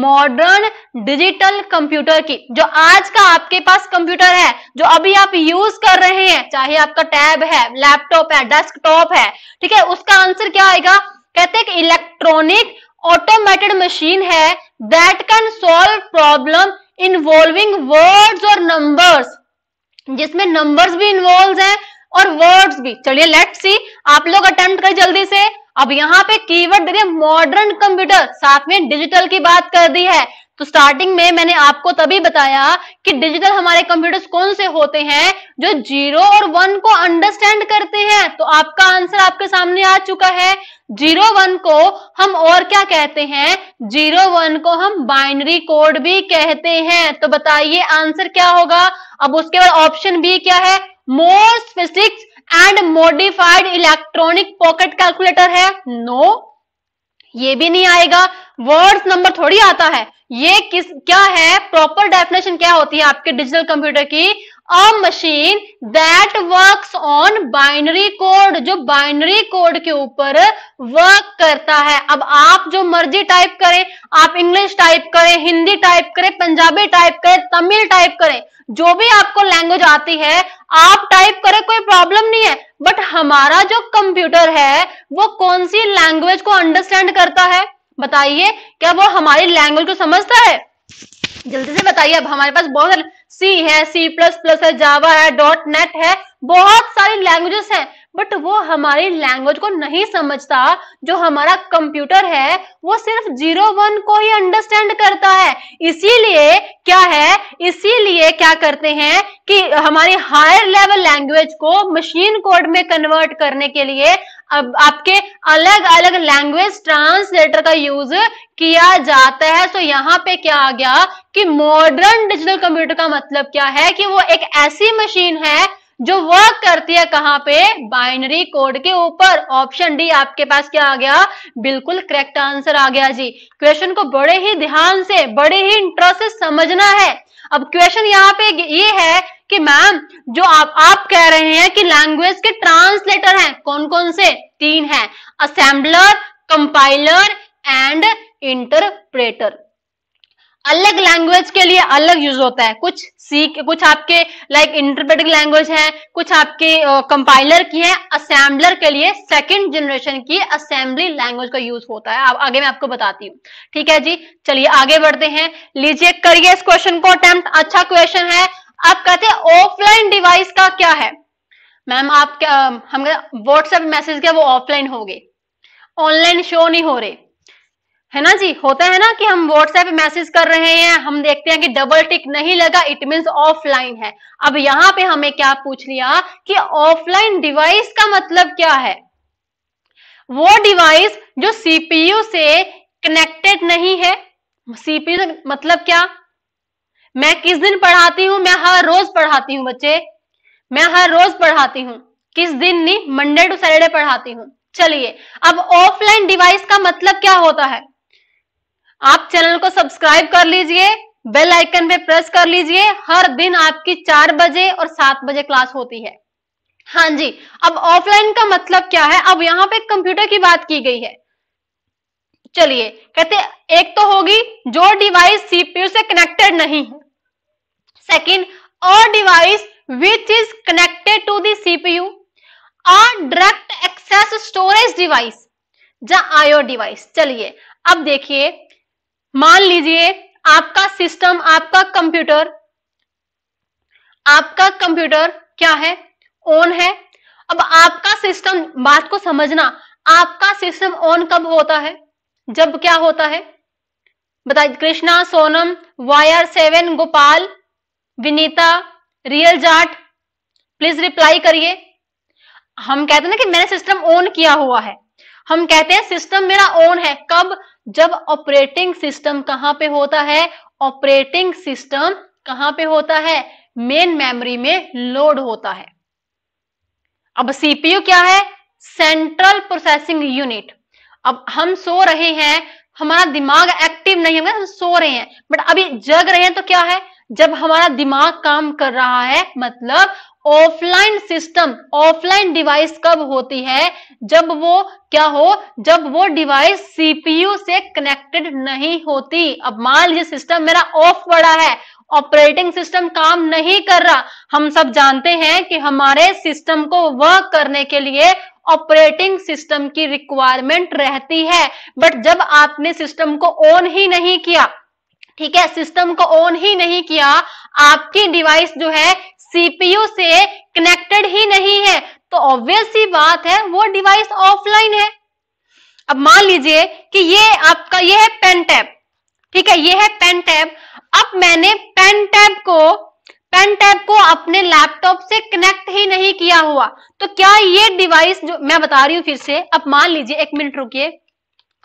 मॉडर्न डिजिटल कंप्यूटर की जो आज का आपके पास कंप्यूटर है जो अभी आप यूज कर रहे हैं चाहे आपका टैब है लैपटॉप है डेस्कटॉप है ठीक है उसका आंसर क्या आएगा कहते हैं कि इलेक्ट्रॉनिक ऑटोमेटेड मशीन है that can solve problem involving words और नंबर्स जिसमें नंबर्स भी इन्वॉल्व है और वर्ड्स भी चलिए लेट्स सी आप लोग अटेम्प्ट करें जल्दी से अब यहाँ पे कीवर्ड देखिए मॉडर्न कंप्यूटर साथ में डिजिटल की बात कर दी है तो स्टार्टिंग में मैंने आपको तभी बताया कि डिजिटल हमारे कंप्यूटर्स कौन से होते हैं जो जीरो और वन को अंडरस्टैंड करते हैं तो आपका आंसर आपके सामने आ चुका है जीरो वन को हम और क्या कहते हैं जीरो वन को हम बाइनरी कोड भी कहते हैं तो बताइए आंसर क्या होगा अब उसके बाद ऑप्शन बी क्या है more physics and modified electronic pocket calculator है नो no, ये भी नहीं आएगा वर्ड्स नंबर थोड़ी आता है ये किस क्या है प्रॉपर डेफिनेशन क्या होती है आपके डिजिटल कंप्यूटर की a machine that works on binary code जो बाइनरी कोड के ऊपर वर्क करता है अब आप जो मर्जी टाइप करें आप इंग्लिश टाइप करें हिंदी टाइप करें पंजाबी टाइप करें तमिल टाइप करें जो भी आपको लैंग्वेज आती है आप टाइप करें कोई प्रॉब्लम नहीं है बट हमारा जो कंप्यूटर है वो कौन सी लैंग्वेज को अंडरस्टैंड करता है बताइए क्या वो हमारी लैंग्वेज को समझता है जल्दी से बताइए अब हमारे पास बहुत सारे सी है सी प्लस प्लस है जावा है डॉट नेट है बहुत सारी लैंग्वेजेस है बट वो हमारी लैंग्वेज को नहीं समझता जो हमारा कंप्यूटर है वो सिर्फ जीरो वन को ही अंडरस्टैंड करता है इसीलिए क्या है इसीलिए क्या करते हैं कि हमारी हायर लेवल लैंग्वेज को मशीन कोड में कन्वर्ट करने के लिए अब आपके अलग अलग लैंग्वेज ट्रांसलेटर का यूज किया जाता है तो यहाँ पे क्या आ गया कि मॉडर्न डिजिटल कंप्यूटर का मतलब क्या है कि वो एक ऐसी मशीन है जो वर्क करती है कहां पे बाइनरी कोड के ऊपर ऑप्शन डी आपके पास क्या आ गया बिल्कुल करेक्ट आंसर आ गया जी क्वेश्चन को बड़े ही ध्यान से बड़े ही इंटरेस्ट से समझना है अब क्वेश्चन यहाँ पे ये है कि मैम जो आप आप कह रहे हैं कि लैंग्वेज के ट्रांसलेटर हैं कौन कौन से तीन हैं असेंबलर कंपाइलर एंड इंटरप्रेटर अलग लैंग्वेज के लिए अलग यूज होता है कुछ सीख कुछ आपके लाइक इंटरप्रेटिंग लैंग्वेज है कुछ आपके कंपाइलर uh, की है असेंबलर के लिए सेकंड जनरेशन की असेंबली लैंग्वेज का यूज होता है आप, आगे मैं आपको बताती हूँ ठीक है जी चलिए आगे बढ़ते हैं लीजिए करिए इस क्वेश्चन को अटेम्प्ट अच्छा क्वेश्चन है आप कहते हैं ऑफलाइन डिवाइस का क्या है मैम आप क्या हम व्हाट्सएप मैसेज क्या वो ऑफलाइन हो गए ऑनलाइन शो नहीं हो रहे है ना जी होता है ना कि हम व्हाट्सएप मैसेज कर रहे हैं हम देखते हैं कि डबल टिक नहीं लगा इट मीन्स ऑफलाइन है अब यहाँ पे हमें क्या पूछ लिया कि ऑफलाइन डिवाइस का मतलब क्या है वो डिवाइस जो सीपीयू से कनेक्टेड नहीं है सीपीयू मतलब क्या मैं किस दिन पढ़ाती हूं मैं हर रोज पढ़ाती हूँ बच्चे मैं हर रोज पढ़ाती हूँ किस दिन नहीं मंडे टू सैटरडे पढ़ाती हूँ चलिए अब ऑफलाइन डिवाइस का मतलब क्या होता है आप चैनल को सब्सक्राइब कर लीजिए बेल आइकन पे प्रेस कर लीजिए हर दिन आपकी चार बजे और सात बजे क्लास होती है हाँ जी अब ऑफलाइन का मतलब क्या है अब यहाँ पे कंप्यूटर की बात की गई है चलिए कहते एक तो होगी जो डिवाइस सीपीयू से कनेक्टेड नहीं है सेकंड और device which is connected to the CPU और डायरेक्ट एक्सेस स्टोरेज डिवाइस या आयो डिवाइस चलिए अब देखिए मान लीजिए आपका सिस्टम आपका कंप्यूटर आपका कंप्यूटर क्या है ऑन है अब आपका सिस्टम बात को समझना आपका सिस्टम ऑन कब होता है जब क्या होता है बताइए कृष्णा सोनम वायर सेवन Gopal Vinita real Jat please reply करिए हम कहते हैं ना कि मैंने सिस्टम ऑन किया हुआ है हम कहते हैं सिस्टम मेरा ओन है कब जब ऑपरेटिंग सिस्टम कहां पे होता है ऑपरेटिंग सिस्टम कहां पे होता है मेन मेमोरी में लोड होता है अब सीपीयू क्या है सेंट्रल प्रोसेसिंग यूनिट अब हम सो रहे हैं हमारा दिमाग एक्टिव नहीं है हम सो रहे हैं बट अभी जग रहे हैं तो क्या है जब हमारा दिमाग काम कर रहा है मतलब ऑफलाइन सिस्टम ऑफलाइन डिवाइस कब होती है जब वो क्या हो जब वो डिवाइस सीपीयू से कनेक्टेड नहीं होती अब मान लीजिए सिस्टम मेरा ऑफ पड़ा है ऑपरेटिंग सिस्टम काम नहीं कर रहा हम सब जानते हैं कि हमारे सिस्टम को वर्क करने के लिए ऑपरेटिंग सिस्टम की रिक्वायरमेंट रहती है बट जब आपने सिस्टम को ऑन ही नहीं किया ठीक है सिस्टम को ऑन ही नहीं किया आपकी डिवाइस जो है सीपीयू से कनेक्टेड ही नहीं है तो ऑब्वियस ही बात है वो डिवाइस ऑफलाइन है अब मान लीजिए कि ये आपका ये है पेन टैब ठीक है ये है पेन टैब अब मैंने पेन टैब को पेन टैब को अपने लैपटॉप से कनेक्ट ही नहीं किया हुआ तो क्या ये डिवाइस जो मैं बता रही हूँ फिर से अब मान लीजिए एक मिनट रुकिए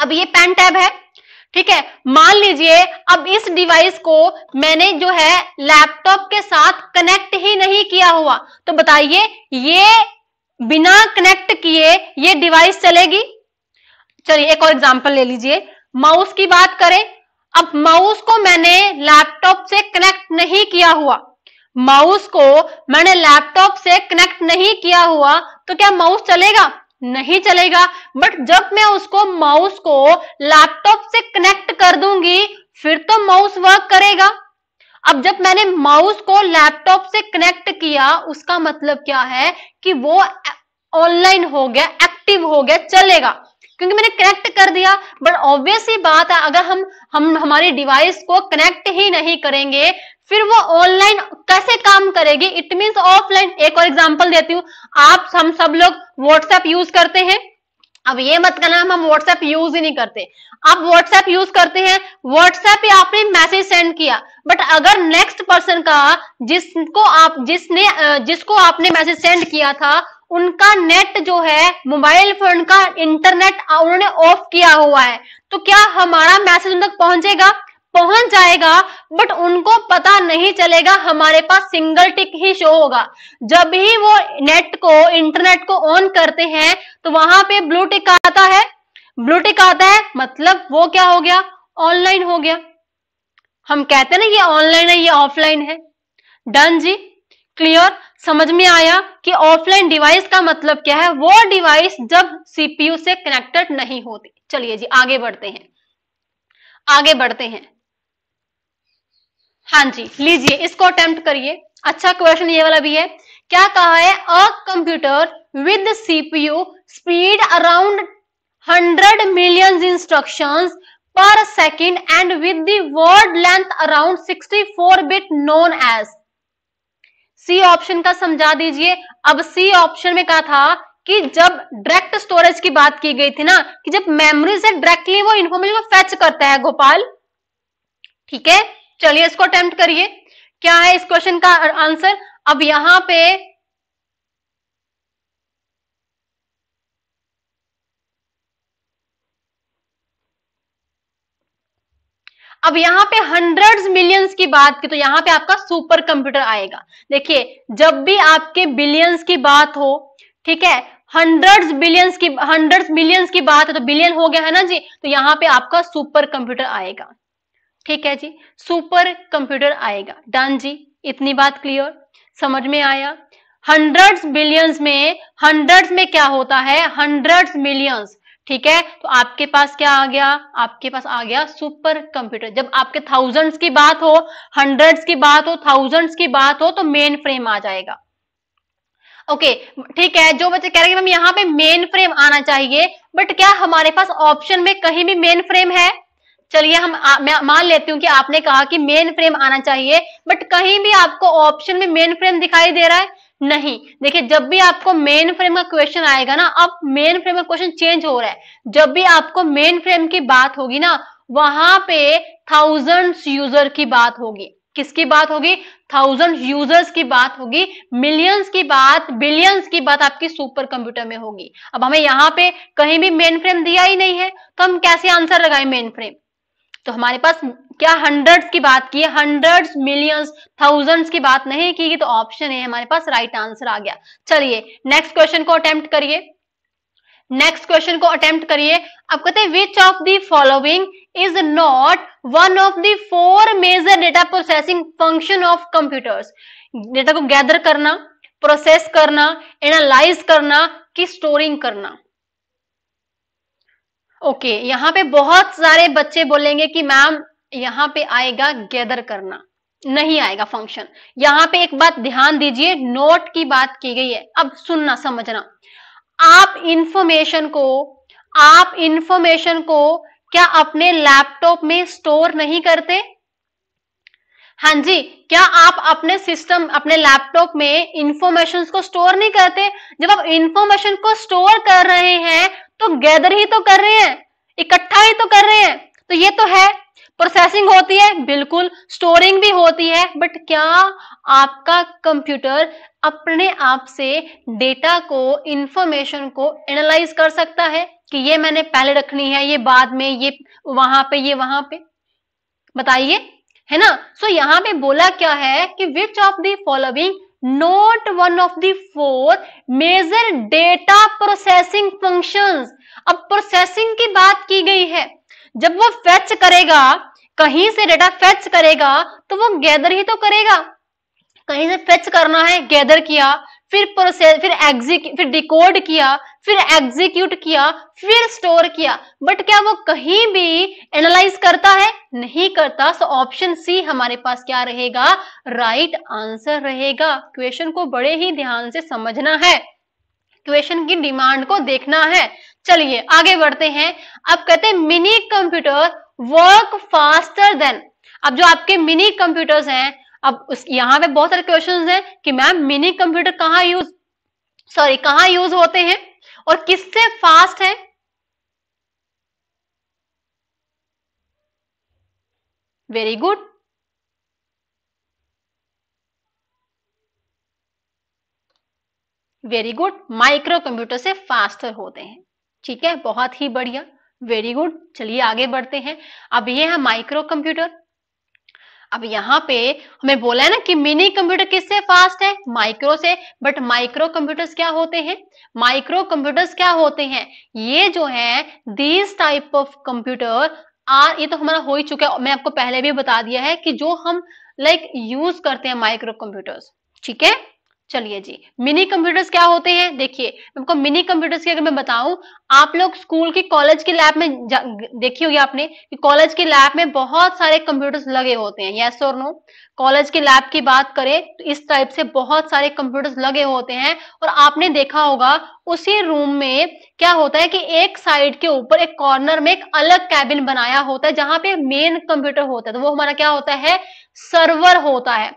अब ये पेन टैब है ठीक है मान लीजिए अब इस डिवाइस को मैंने जो है लैपटॉप के साथ कनेक्ट ही नहीं किया हुआ तो बताइए ये बिना कनेक्ट किए ये डिवाइस चलेगी चलिए एक और एग्जांपल ले लीजिए माउस की बात करें अब माउस को मैंने लैपटॉप से कनेक्ट नहीं किया हुआ माउस को मैंने लैपटॉप से कनेक्ट नहीं किया हुआ तो क्या माउस चलेगा नहीं चलेगा बट जब मैं उसको माउस को लैपटॉप से कनेक्ट कर दूंगी फिर तो माउस वर्क करेगा अब जब मैंने माउस को लैपटॉप से कनेक्ट किया उसका मतलब क्या है कि वो ऑनलाइन हो गया एक्टिव हो गया चलेगा क्योंकि मैंने कनेक्ट कर दिया बट ऑब्वियस ही बात है अगर हम हम हमारी डिवाइस को कनेक्ट ही नहीं करेंगे फिर वो ऑनलाइन कैसे काम करेगी इट मीन ऑफलाइन एक और एग्जाम्पल देती हूँ आप हम सब लोग व्हाट्सएप यूज करते हैं अब ये मत करना हम व्हाट्सएप यूज ही नहीं करते आप व्हाट्सएप यूज करते हैं व्हाट्सएप आपने मैसेज सेंड किया बट अगर नेक्स्ट पर्सन का जिसको आप जिसने जिसको आपने मैसेज सेंड किया था उनका नेट जो है मोबाइल फोन का इंटरनेट उन्होंने ऑफ किया हुआ है तो क्या हमारा मैसेज उन तक पहुंचेगा पहुंच जाएगा बट उनको पता नहीं चलेगा हमारे पास सिंगल टिक ही शो होगा जब ही वो नेट को इंटरनेट को ऑन करते हैं तो वहां पे ब्लू टिक आता है ब्लू टिक आता है मतलब वो क्या हो गया ऑनलाइन हो गया हम कहते ना ये ऑनलाइन है ये ऑफलाइन है डन जी क्लियर समझ में आया कि ऑफलाइन डिवाइस का मतलब क्या है वो डिवाइस जब सीपीयू से कनेक्टेड नहीं होती चलिए जी आगे बढ़ते हैं आगे बढ़ते हैं हाँ जी लीजिए इसको अटेम्प्ट करिए अच्छा क्वेश्चन ये वाला भी है क्या कहा है a computer with CPU speed around hundred million instruction per second and with word length around sixty four bit known as C option का समझा दीजिए अब सी ऑप्शन में कहा था कि जब डायरेक्ट स्टोरेज की बात की गई थी ना कि जब मेमोरी से डायरेक्टली वो इन्फॉर्मेशन को फैच करता है गोपाल ठीक है चलिए इसको अटेम्प्ट करिए क्या है इस क्वेश्चन का आंसर अब यहां पे अब यहां पे हंड्रेड्स मिलियंस की बात की तो यहां पे आपका सुपर कंप्यूटर आएगा देखिए जब भी आपके बिलियंस की बात हो ठीक है हंड्रेड्स बिलियंस की हंड्रेड्स मिलियंस की बात है तो बिलियन हो गया है ना जी तो यहां पे आपका सुपर कंप्यूटर आएगा ठीक है जी सुपर कंप्यूटर आएगा डन जी इतनी बात क्लियर समझ में आया हंड्रेड्स बिलियंस में हंड्रेड्स में क्या होता है हंड्रेड्स मिलियंस ठीक है तो आपके पास क्या आ गया आपके पास आ गया सुपर कंप्यूटर जब आपके थाउजेंड्स की बात हो हंड्रेड्स की बात हो थाउजेंड्स की बात हो तो मेन फ्रेम आ जाएगा ओके ठीक है जो बच्चे कह रहे हैं हम यहां पे मेन फ्रेम आना चाहिए बट क्या हमारे पास ऑप्शन में कहीं भी मेन फ्रेम है चलिए हम मैं मान लेती हूँ कि आपने कहा कि मेन फ्रेम आना चाहिए बट कहीं भी आपको ऑप्शन में मेन फ्रेम दिखाई दे रहा है नहीं देखिए जब भी आपको मेन फ्रेम का क्वेश्चन आएगा ना अब मेन फ्रेम का क्वेश्चन चेंज हो रहा है जब भी आपको मेन फ्रेम की बात होगी ना वहां पे थाउजेंड्स यूजर की बात होगी किसकी बात होगी थाउजेंड यूजर्स की बात होगी मिलियंस की बात बिलियंस की बात आपकी सुपर कंप्यूटर में होगी अब हमें यहाँ पे कहीं भी मेन फ्रेम दिया ही नहीं है तो हम कैसे आंसर लगाए मेन फ्रेम तो हमारे पास क्या हंड्रेड्स की बात की है हंड्रेड मिलियंस थाउजेंड्स की बात नहीं की तो ऑप्शन है हमारे पास राइट आंसर आ गया चलिए नेक्स्ट क्वेश्चन को अटेम्प्ट करिए नेक्स्ट क्वेश्चन को अटेम्प्ट करिए अब कहते हैं which of the following is not one of the four major data processing function of computers data को गैदर करना प्रोसेस करना एनालाइज करना की स्टोरिंग करना ओके okay, यहाँ पे बहुत सारे बच्चे बोलेंगे कि मैम यहाँ पे आएगा गैदर करना नहीं आएगा फंक्शन यहाँ पे एक बात ध्यान दीजिए नोट की बात की गई है अब सुनना समझना आप इंफॉर्मेशन को आप इंफॉर्मेशन को क्या अपने लैपटॉप में स्टोर नहीं करते हाँ जी क्या आप अपने सिस्टम अपने लैपटॉप में इंफॉर्मेशन को स्टोर नहीं करते जब आप इंफॉर्मेशन को स्टोर कर रहे हैं तो गैदर ही तो कर रहे हैं इकट्ठा ही तो कर रहे हैं तो ये तो है प्रोसेसिंग होती है बिल्कुल स्टोरिंग भी होती है बट क्या आपका कंप्यूटर अपने आप से डेटा को इंफॉर्मेशन को एनालाइज कर सकता है कि ये मैंने पहले रखनी है ये बाद में ये वहां पे ये वहां पे बताइए है ना सो so, यहाँ पे बोला क्या है कि which of the following not one of the four major data processing functions. अब प्रोसेसिंग की बात की गई है जब वो फेच करेगा कहीं से डेटा फेच करेगा तो वो गैदर ही तो करेगा कहीं से फेच करना है गैदर किया फिर प्रोसेस फिर एग्जी फिर डिकोड किया फिर एग्जीक्यूट किया फिर स्टोर किया बट क्या वो कहीं भी एनालाइज करता है नहीं करता सो ऑप्शन सी हमारे पास क्या रहेगा राइट right आंसर रहेगा क्वेश्चन को बड़े ही ध्यान से समझना है क्वेश्चन की डिमांड को देखना है चलिए आगे बढ़ते हैं अब कहते हैं mini computer work faster than अब जो आपके मिनी कंप्यूटर्स हैं अब उस यहाँ पे बहुत सारे क्वेश्चंस हैं कि मैम मिनी कंप्यूटर कहाँ यूज सॉरी कहाँ यूज होते हैं और किससे फास्ट है very good very good micro computer से फास्टर होते हैं ठीक है बहुत ही बढ़िया वेरी गुड चलिए आगे बढ़ते हैं अब ये है माइक्रो कंप्यूटर अब यहाँ पे हमें बोला है ना कि मिनी कंप्यूटर किससे फास्ट है माइक्रो से बट माइक्रो कंप्यूटर्स क्या होते हैं माइक्रो कंप्यूटर्स क्या होते हैं ये जो है these type of computer are ये तो हमारा हो ही चुका है मैं आपको पहले भी बता दिया है कि जो हम लाइक like, यूज करते हैं माइक्रो कंप्यूटर्स ठीक है चलिए जी मिनी कंप्यूटर्स क्या होते हैं देखिए आपको मिनी कंप्यूटर्स की अगर मैं बताऊं आप लोग स्कूल की कॉलेज की लैब में देखी होगी आपने कि कॉलेज की लैब में बहुत सारे कंप्यूटर्स लगे होते हैं यस और नो कॉलेज के लैब की बात करें तो इस टाइप से बहुत सारे कंप्यूटर्स लगे होते हैं और आपने देखा होगा उसी रूम में क्या होता है कि एक साइड के ऊपर एक कॉर्नर में एक अलग कैबिन बनाया होता है जहां पे मेन कंप्यूटर होता है तो वो हमारा क्या होता है सर्वर होता है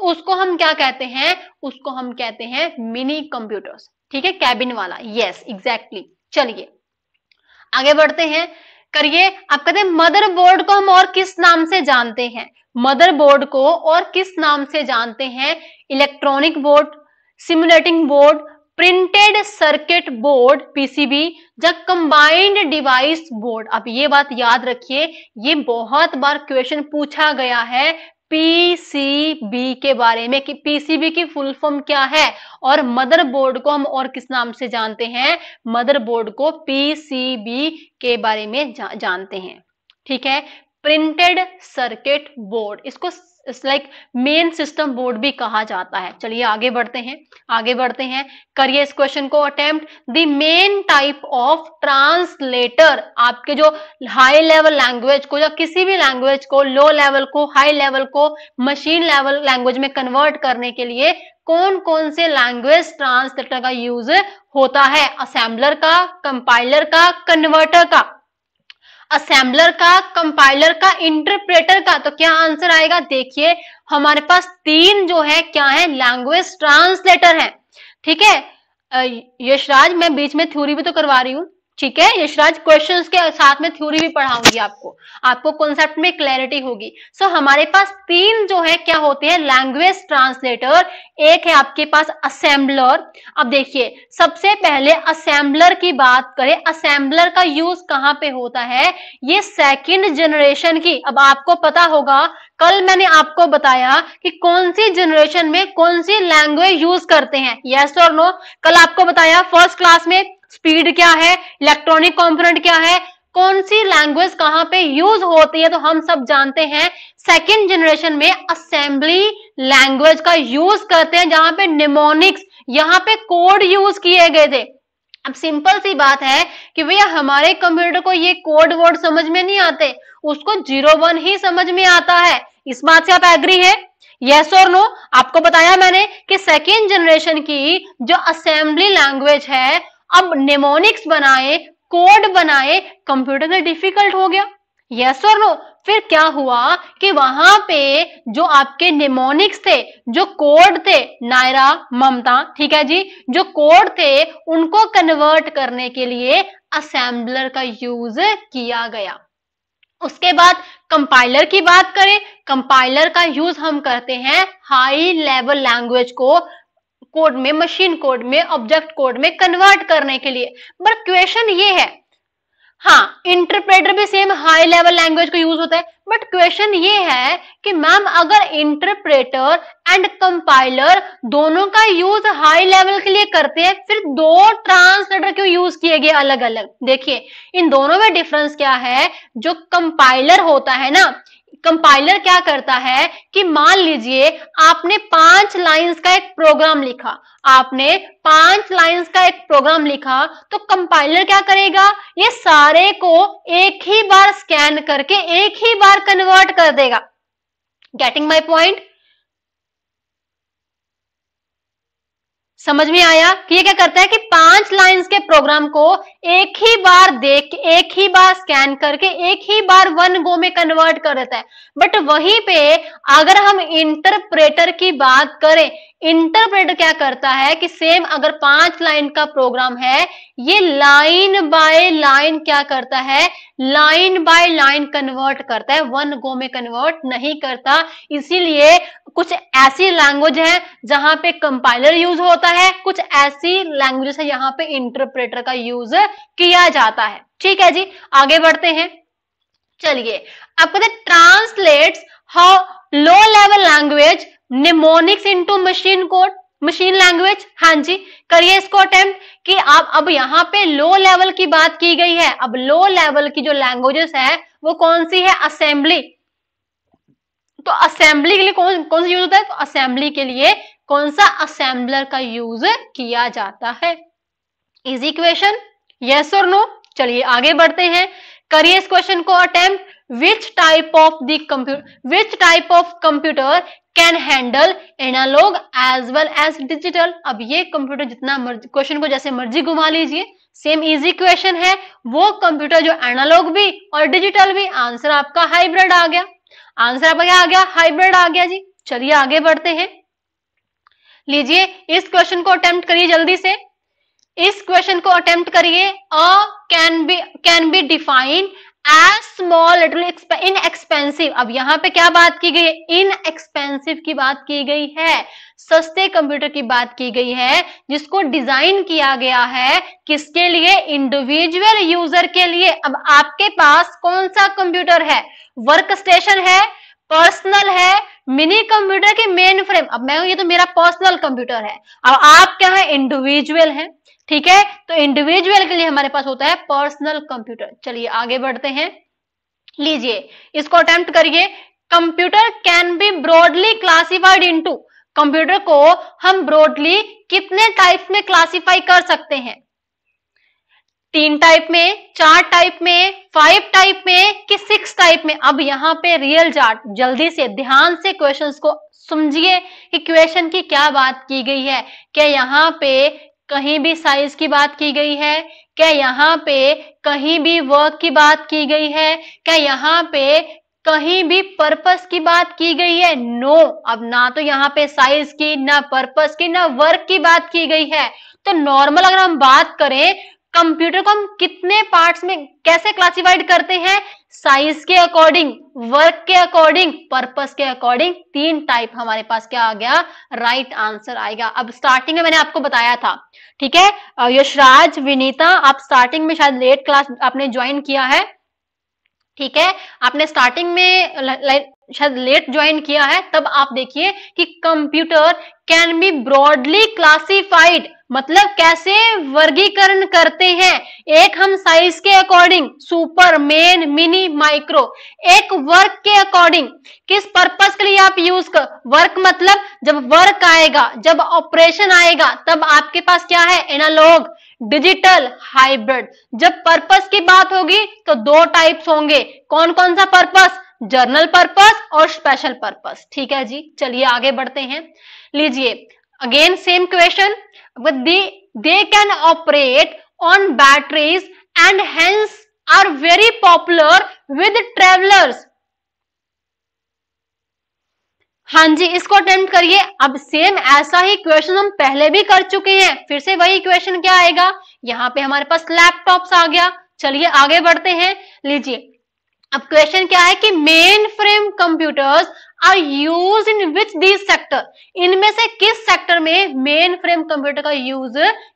तो उसको हम क्या कहते हैं उसको हम कहते हैं मिनी कंप्यूटर्स ठीक है कैबिन वाला यस एग्जैक्टली चलिए आगे बढ़ते हैं करिए आप कहते हैं मदरबोर्ड को हम और किस नाम से जानते हैं मदरबोर्ड को और किस नाम से जानते हैं electronic board simulating board printed circuit board PCB या कंबाइंड डिवाइस बोर्ड अब ये बात याद रखिए ये बहुत बार क्वेश्चन पूछा गया है पीसीबी के बारे में कि पीसीबी की फुल फॉर्म क्या है और मदर बोर्ड को हम और किस नाम से जानते हैं मदर बोर्ड को पीसीबी के बारे में जा, जानते हैं ठीक है प्रिंटेड सर्किट बोर्ड इसको it's like main system board भी कहा जाता है चलिए आगे बढ़ते हैं आगे बढ़ते हैं करिए इस क्वेश्चन को attempt the main type of translator आपके जो हाई लेवल लैंग्वेज को या किसी भी लैंग्वेज को लो लेवल को हाई लेवल को मशीन लेवल लैंग्वेज में कन्वर्ट करने के लिए कौन कौन से लैंग्वेज ट्रांसलेटर का यूज होता है असेंबलर का कंपाइलर का कन्वर्टर का असेंबलर का कंपाइलर का इंटरप्रेटर का तो क्या आंसर आएगा देखिए हमारे पास तीन जो है क्या है लैंग्वेज ट्रांसलेटर है ठीक है यशराज मैं बीच में थ्योरी भी तो करवा रही हूँ ठीक है यशराज क्वेश्चंस के साथ में थ्योरी भी पढ़ाऊंगी आपको आपको कॉन्सेप्ट में क्लैरिटी होगी सो so, हमारे पास तीन जो है क्या होते हैं लैंग्वेज ट्रांसलेटर एक है आपके पास असेंबलर अब देखिए सबसे पहले असेंबलर की बात करें असेंबलर का यूज कहाँ पे होता है ये सेकंड जनरेशन की अब आपको पता होगा कल मैंने आपको बताया कि कौन सी जनरेशन में कौन सी लैंग्वेज यूज करते हैं यस और नो कल आपको बताया फर्स्ट क्लास में स्पीड क्या है इलेक्ट्रॉनिक कॉम्पोनेंट क्या है कौन सी लैंग्वेज कहाँ पे यूज होती है तो हम सब जानते हैं सेकेंड जनरेशन में असेंबली लैंग्वेज का यूज करते हैं जहां पे निमोनिक्स यहाँ पे कोड यूज किए गए थे अब सिंपल सी बात है कि भैया हमारे कंप्यूटर को ये कोड वर्ड समझ में नहीं आते उसको जीरो वन ही समझ में आता है इस बात से आप एग्री है यस और नो आपको बताया मैंने कि सेकेंड जनरेशन की जो असेंबली लैंग्वेज है अब नेमोनिक्स बनाए कोड बनाए कंप्यूटर में डिफिकल्ट हो गया यस और नो फिर क्या हुआ कि वहां पे जो आपके निमोनिक्स थे जो कोड थे नायरा ममता ठीक है जी जो कोड थे उनको कन्वर्ट करने के लिए असेंबलर का यूज किया गया उसके बाद कंपाइलर की बात करें कंपाइलर का यूज हम करते हैं हाई लेवल लैंग्वेज को कोड में मशीन कोड में ऑब्जेक्ट कोड में कन्वर्ट करने के लिए बट क्वेश्चन ये है हाँ इंटरप्रेटर भी सेम हाई लेवल लैंग्वेज का यूज होता है बट क्वेश्चन ये है कि मैम अगर इंटरप्रेटर एंड कंपाइलर दोनों का यूज हाई लेवल के लिए करते हैं फिर दो ट्रांसलेटर क्यों यूज किए गए अलग अलग देखिए इन दोनों में डिफरेंस क्या है जो कंपाइलर होता है ना कंपाइलर क्या करता है कि मान लीजिए आपने पांच लाइंस का एक प्रोग्राम लिखा आपने पांच लाइंस का एक प्रोग्राम लिखा तो कंपाइलर क्या करेगा ये सारे को एक ही बार स्कैन करके एक ही बार कन्वर्ट कर देगा गेटिंग माई पॉइंट समझ में आया कि ये क्या करता है कि पांच लाइंस के प्रोग्राम को एक ही बार देख एक ही बार स्कैन करके एक ही बार वन गो में कन्वर्ट कर देता है बट वहीं पे अगर हम इंटरप्रेटर की बात करें इंटरप्रेटर क्या करता है कि सेम अगर पांच लाइन का प्रोग्राम है ये लाइन बाय लाइन क्या करता है लाइन बाय लाइन कन्वर्ट करता है वन गो में कन्वर्ट नहीं करता इसीलिए कुछ ऐसी लैंग्वेज है जहां पे कंपाइलर यूज होता है कुछ ऐसी लैंग्वेजेस है यहाँ पे इंटरप्रेटर का यूज किया जाता है ठीक है जी आगे बढ़ते हैं चलिए आपको translates how low level language mnemonics into machine code machine language हाँ जी करिए इसको अटेम्प्ट कि आप अब यहाँ पे लो लेवल की बात की गई है अब लो लेवल की जो लैंग्वेजेस है वो कौन सी है असेंबली तो असेंबली के लिए कौन कौन सा यूज होता है तो असेंबली के लिए कौन सा असेंबलर का यूज किया जाता है इजी क्वेश्चन यस और नो चलिए आगे बढ़ते हैं करिए इस क्वेश्चन को attempt which type of the computer which type of computer can handle analogue as well as digital अब ये कंप्यूटर जितना क्वेश्चन को जैसे मर्जी घुमा लीजिए सेम इजी क्वेश्चन है वो कंप्यूटर जो एनालॉग भी और डिजिटल भी आंसर आपका हाइब्रिड आ गया आंसर आपका क्या आ गया हाइब्रिड आ गया जी चलिए आगे बढ़ते हैं लीजिए इस क्वेश्चन को अटेम्प्ट करिए जल्दी से इस क्वेश्चन को अटेम्प्ट करिए a can be can be defined as small in inexpensive अब यहाँ पे क्या बात की गई है इनएक्सपेंसिव की बात की गई है सस्ते कंप्यूटर की बात की गई है जिसको डिजाइन किया गया है किसके लिए इंडिविजुअल यूजर के लिए अब आपके पास कौन सा कंप्यूटर है वर्क स्टेशन है पर्सनल है मिनी कंप्यूटर की मेन फ्रेम अब मैं ये तो मेरा पर्सनल कंप्यूटर है अब आप क्या है इंडिविजुअल है ठीक है तो इंडिविजुअल के लिए हमारे पास होता है पर्सनल कंप्यूटर चलिए आगे बढ़ते हैं लीजिए इसको अटेम्प्ट करिए computer can be broadly classified into computer को हम ब्रॉडली कितने टाइप में क्लासिफाई कर सकते हैं तीन टाइप में चार टाइप में फाइव टाइप में कि सिक्स टाइप में अब यहाँ पे रियल चार्ट जल्दी से ध्यान से क्वेश्चंस को समझिए कि क्वेश्चन की क्या बात की गई है क्या यहाँ पे कहीं भी साइज की बात की गई है क्या यहाँ पे कहीं भी वर्क की बात की गई है क्या यहाँ पे कहीं भी पर्पस की बात की गई है नो no. अब ना तो यहाँ पे साइज की ना पर्पस की ना वर्क की बात की गई है तो नॉर्मल अगर हम बात करें कंप्यूटर को हम कितने पार्ट्स में कैसे क्लासिफाइड करते हैं साइज के अकॉर्डिंग वर्क के अकॉर्डिंग पर्पस के अकॉर्डिंग तीन टाइप हमारे पास क्या आ गया राइट right आंसर आएगा अब स्टार्टिंग में मैंने आपको बताया था ठीक है यशराज विनीता आप स्टार्टिंग में शायद लेट क्लास आपने ज्वाइन किया है ठीक है आपने स्टार्टिंग में शायद लेट ज्वाइन किया है तब आप देखिए कि computer can be broadly classified मतलब कैसे वर्गीकरण करते हैं एक हम साइज के according super main mini micro एक वर्क के अकॉर्डिंग किस पर्पस के लिए आप यूज कर वर्क मतलब जब वर्क आएगा जब ऑपरेशन आएगा तब आपके पास क्या है एनालॉग डिजिटल हाइब्रिड जब पर्पस की बात होगी तो दो टाइप्स होंगे कौन कौन सा पर्पस जर्नल पर्पस और स्पेशल पर्पस ठीक है जी चलिए आगे बढ़ते हैं लीजिए again same question with the they can operate on batteries and hence are very popular with travelers हाँ जी इसको अटेम्प्ट करिए अब सेम ऐसा ही क्वेश्चन हम पहले भी कर चुके हैं फिर से वही क्वेश्चन क्या आएगा यहाँ पे हमारे पास लैपटॉप्स आ गया चलिए आगे बढ़ते हैं लीजिए अब क्वेश्चन क्या है कि main frame computers are use in which this sector इनमें से किस सेक्टर में मेन फ्रेम कंप्यूटर का यूज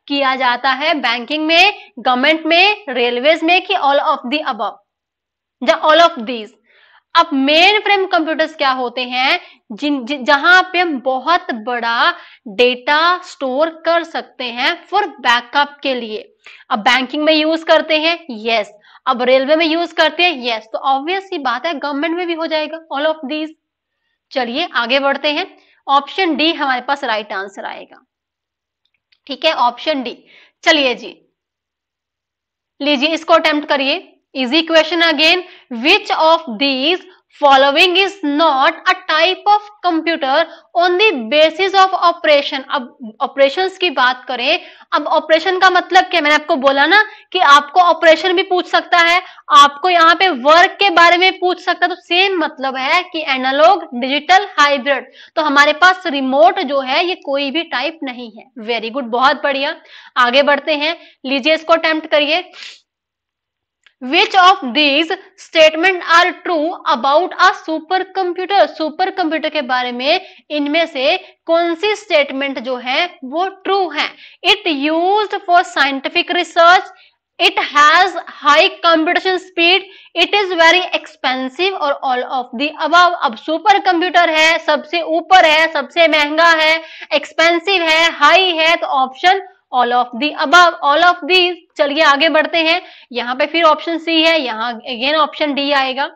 किया जाता है बैंकिंग में गवर्नमेंट में रेलवेज में कि ऑल ऑफ दी अब ऑल ऑफ दीज अब मेन फ्रेम कंप्यूटर्स क्या होते हैं जिन जहां पे हम बहुत बड़ा डेटा स्टोर कर सकते हैं फॉर बैकअप के लिए अब बैंकिंग में यूज करते हैं यस yes. अब रेलवे में यूज करते हैं यस तो ऑब्वियस ही बात है गवर्नमेंट में भी हो जाएगा ऑल ऑफ दीज चलिए आगे बढ़ते हैं ऑप्शन डी हमारे पास राइट right आंसर आएगा ठीक है ऑप्शन डी चलिए जी लीजिए इसको अटेम्प्ट करिए easy question again which of these following is not a type of computer on the basis of operation अब ऑपरेशन की बात करें अब ऑपरेशन का मतलब क्या मैंने आपको बोला ना कि आपको ऑपरेशन भी पूछ सकता है आपको यहाँ पे वर्क के बारे में पूछ सकता है तो सेम मतलब है कि एनालॉग डिजिटल हाइब्रिड तो हमारे पास रिमोट जो है ये कोई भी टाइप नहीं है वेरी गुड बहुत बढ़िया आगे बढ़ते हैं लीजिए इसको अटेम्प्ट करिए which of these statement are true about a super computer super computer के बारे में इनमें से कौन सी स्टेटमेंट जो है वो ट्रू है it use for scientific research it has high competition speed it is very expensive और ऑल ऑफ दी अब अब सुपर कंप्यूटर है सबसे ऊपर है सबसे महंगा है एक्सपेंसिव है हाई है तो option all of the above all of the चलिए आगे बढ़ते हैं यहाँ पे फिर ऑप्शन सी है यहाँ अगेन ऑप्शन डी आएगा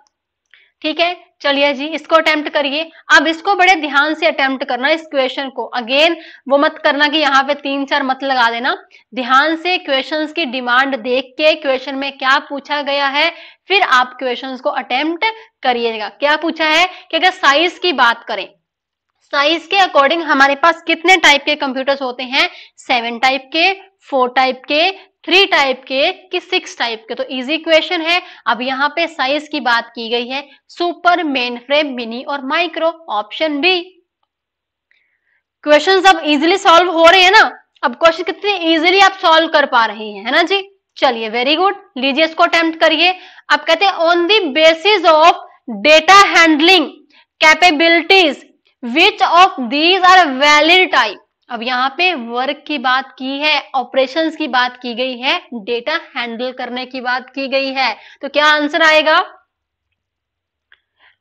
ठीक है चलिए जी इसको अटेम्प्ट करिए अब इसको बड़े ध्यान से अटेम्प्ट करना इस क्वेश्चन को अगेन वो मत करना कि यहाँ पे तीन चार मत लगा देना ध्यान से क्वेश्चंस की डिमांड देख के क्वेश्चन में क्या पूछा गया है फिर आप क्वेश्चंस को अटेम्प्ट करिएगा क्या पूछा है कि अगर साइज की बात करें साइज के अकॉर्डिंग हमारे पास कितने टाइप के कंप्यूटर्स होते हैं सेवन टाइप के फोर टाइप के थ्री टाइप के कि सिक्स टाइप के तो इजी क्वेश्चन है अब यहाँ पे साइज की बात की गई है सुपर मेन फ्रेम मिनी और माइक्रो ऑप्शन बी क्वेश्चंस अब इजीली सॉल्व हो रहे हैं ना अब क्वेश्चन कितने इजीली आप सॉल्व कर पा रहे हैं है ना जी चलिए वेरी गुड लीजिए इसको अटेम्प्ट करिए अब कहते हैं on the basis of data handling capabilities which of these are valid type अब यहाँ पे वर्क की बात की है ऑपरेशंस की बात की गई है डेटा हैंडल करने की बात की गई है तो क्या आंसर आएगा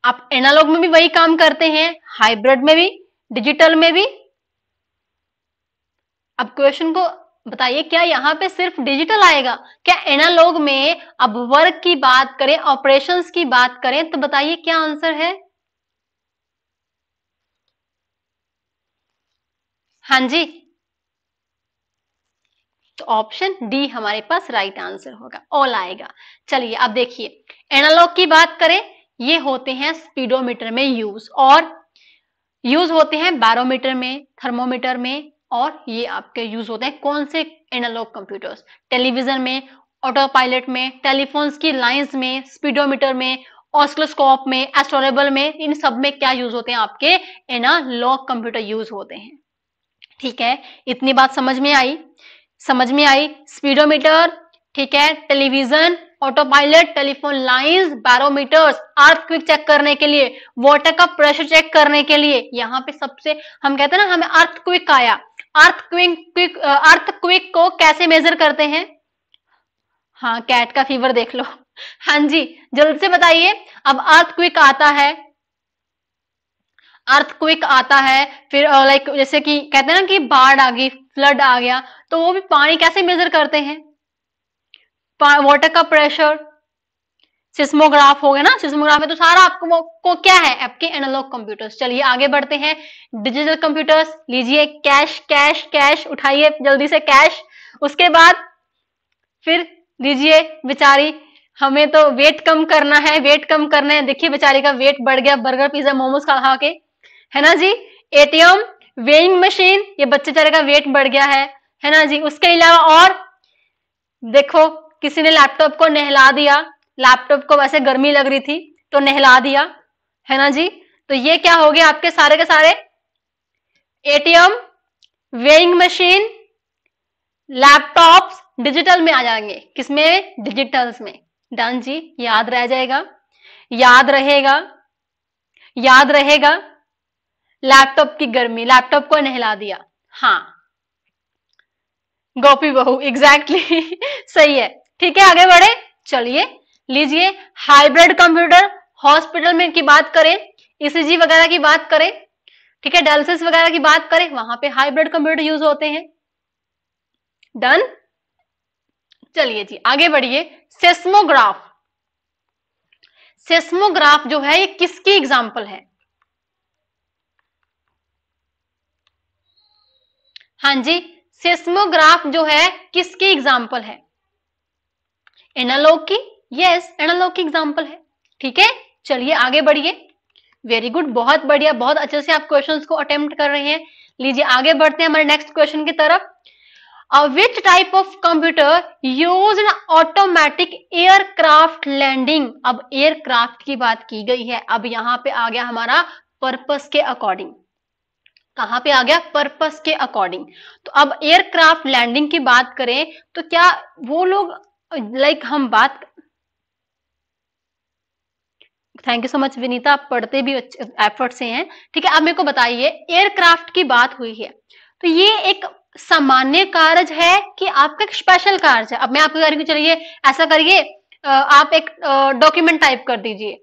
आप एनालॉग में भी वही काम करते हैं हाइब्रिड में भी डिजिटल में भी अब क्वेश्चन को बताइए क्या यहाँ पे सिर्फ डिजिटल आएगा क्या एनालॉग में अब वर्क की बात करें ऑपरेशंस की बात करें तो बताइए क्या आंसर है हाँ जी तो ऑप्शन डी हमारे पास राइट आंसर होगा ऑल आएगा चलिए अब देखिए एनालॉग की बात करें ये होते हैं स्पीडोमीटर में यूज और यूज होते हैं बैरोमीटर में थर्मोमीटर में और ये आपके यूज होते हैं कौन से एनालॉग कंप्यूटर्स टेलीविजन में ऑटो पायलट में टेलीफोन्स की लाइंस में स्पीडोमीटर में ऑस्कलोस्कोप में एस्ट्रोलेबल में इन सब में क्या यूज होते हैं आपके एनालॉग कंप्यूटर यूज होते हैं ठीक है इतनी बात समझ में आई समझ में आई स्पीडोमीटर ठीक है television auto pilot telephone lines barometers earthquake check करने के लिए वाटर का प्रेशर चेक करने के लिए यहाँ पे सबसे हम कहते हैं ना हमें अर्थक्विक आया अर्थक्विक क्विक अर्थक्विक को कैसे मेजर करते हैं हाँ कैट का फीवर देख लो हाँ जी जल्द से बताइए अब अर्थक्विक आता है अर्थक्विक आता है फिर लाइक जैसे कि कहते हैं ना कि बाढ़ आ गई फ्लड आ गया तो वो भी पानी कैसे मेजर करते हैं वाटर का प्रेशर सिस्मोग्राफ हो गया ना सिस्मोग्राफ में तो सारा आपको को क्या है आपके एनालॉग कंप्यूटर्स चलिए आगे बढ़ते हैं डिजिटल कंप्यूटर्स लीजिए कैश कैश कैश उठाइए जल्दी से कैश उसके बाद फिर लीजिए बेचारी हमें तो वेट कम करना है वेट कम करना है देखिए बेचारी का वेट बढ़ गया बर्गर पिज्जा मोमोज खा खा के है ना जी एटीएम वेइंग मशीन ये बच्चे चारे का वेट बढ़ गया है है ना जी उसके अलावा और देखो किसी ने लैपटॉप को नहला दिया लैपटॉप को वैसे गर्मी लग रही थी तो नहला दिया है ना जी तो ये क्या हो गया आपके सारे के सारे ATM weighing machine laptops digital में आ जाएंगे किसमें डिजिटल्स में डन जी याद रह जाएगा याद रहेगा याद रहेगा लैपटॉप की गर्मी लैपटॉप को नहला दिया हाँ गोपी बहू एग्जैक्टली exactly. [LAUGHS] सही है ठीक है आगे बढ़े चलिए लीजिए हाइब्रिड कंप्यूटर हॉस्पिटल में की बात करें ईसीजी e वगैरह की बात करें ठीक है डायलिसिस वगैरह की बात करें वहां पे हाइब्रिड कंप्यूटर यूज होते हैं डन चलिए जी आगे बढ़िए सेस्मोग्राफ सेस्मोग्राफ जो है ये किसकी एग्जाम्पल है हाँ जी सेस्मोग्राफ जो है किसकी एग्जाम्पल है एनालॉग की यस एनालॉग की एग्जाम्पल है ठीक है चलिए आगे बढ़िए वेरी गुड बहुत बढ़िया बहुत अच्छे से आप क्वेश्चंस को अटेम्प्ट कर रहे हैं लीजिए आगे बढ़ते हैं हमारे नेक्स्ट क्वेश्चन की तरफ which type of computer use automatic aircraft landing अब एयरक्राफ्ट की बात की गई है अब यहाँ पे आ गया हमारा पर्पस के अकॉर्डिंग कहां पे आ गया पर्पस के अकॉर्डिंग तो अब एयरक्राफ्ट लैंडिंग की बात करें तो क्या वो लोग लाइक हम बात thank you so much Vinita आप पढ़ते भी एफर्ट से हैं ठीक है अब मेरे को बताइए एयरक्राफ्ट की बात हुई है तो ये एक सामान्य कार्य है कि आपका एक स्पेशल कार्य है अब मैं आपको कह रही हूँ चलिए ऐसा करिए आप एक डॉक्यूमेंट टाइप कर दीजिए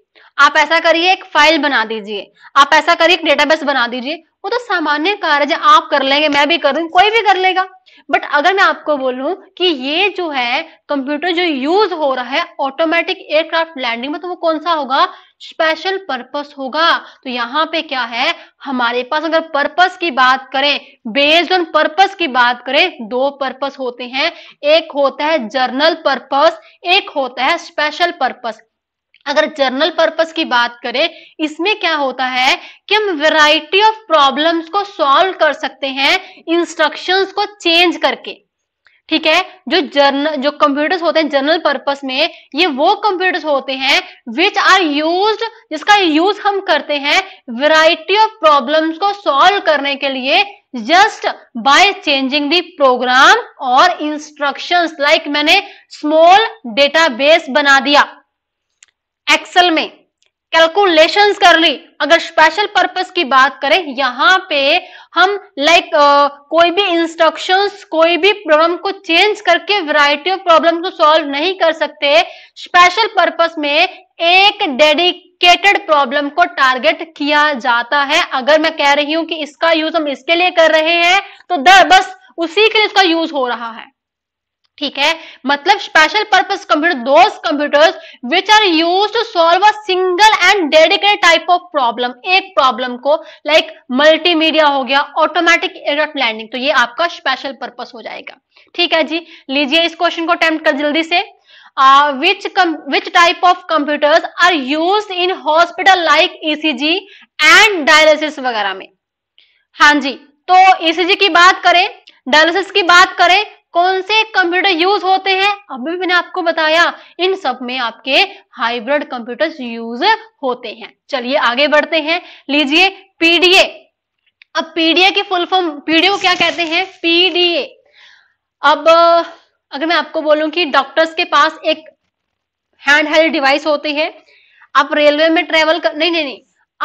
आप ऐसा करिए एक फाइल बना दीजिए आप ऐसा करिए एक डेटाबेस बना दीजिए वो तो सामान्य कार्य आप कर लेंगे मैं भी करूँ कोई भी कर लेगा बट अगर मैं आपको बोलूं कि ये जो है कंप्यूटर जो यूज हो रहा है ऑटोमेटिक एयरक्राफ्ट लैंडिंग में तो वो कौन सा होगा स्पेशल पर्पस होगा तो यहाँ पे क्या है हमारे पास अगर पर्पस की बात करें बेस्ड ऑन पर्पस की बात करें दो पर्पस होते हैं एक होता है जर्नल पर्पस एक होता है स्पेशल पर्पस अगर जर्नल पर्पस की बात करें इसमें क्या होता है कि हम वैरायटी ऑफ प्रॉब्लम्स को सॉल्व कर सकते हैं इंस्ट्रक्शंस को चेंज करके ठीक है जो जर्नल जो कंप्यूटर्स होते हैं जर्नल पर्पस में ये वो कंप्यूटर्स होते हैं विच आर यूज जिसका यूज हम करते हैं वैरायटी ऑफ प्रॉब्लम्स को सॉल्व करने के लिए just by changing the program और इंस्ट्रक्शंस लाइक मैंने स्मॉल डेटाबेस बना दिया एक्सेल में कैलकुलेशंस कर ली अगर स्पेशल पर्पस की बात करें यहाँ पे हम लाइक like, uh, कोई भी इंस्ट्रक्शंस कोई भी प्रॉब्लम को चेंज करके वैरायटी ऑफ प्रॉब्लम को सॉल्व नहीं कर सकते स्पेशल पर्पस में एक डेडिकेटेड प्रॉब्लम को टारगेट किया जाता है अगर मैं कह रही हूं कि इसका यूज हम इसके लिए कर रहे हैं तो दर बस उसी के लिए इसका यूज हो रहा है ठीक है मतलब special purpose computer those computers which are use to solve a single and dedicated type of problem एक प्रॉब्लम को लाइक मल्टीमीडिया हो गया ऑटोमेटिक एयरक्राफ्ट लैंडिंग तो ये आपका स्पेशल पर्पस हो जाएगा ठीक है जी लीजिए इस क्वेश्चन को अटेम्प्ट कर जल्दी से which which type of computers are use in hospital like ECG and dialysis वगैरह में हां जी तो ईसीजी e की बात करें डायलिसिस की बात करें कौन से कंप्यूटर यूज होते हैं अभी मैंने आपको बताया इन सब में आपके हाइब्रिड कंप्यूटर यूज होते हैं चलिए आगे बढ़ते हैं लीजिए पीडीए अब पीडीए की फुल फॉर्म पीडीओ क्या कहते हैं पीडीए अब अगर मैं आपको बोलूं कि डॉक्टर्स के पास एक हैंड हेल्ड डिवाइस होती है आप रेलवे में ट्रेवल कर नहीं नहीं नहीं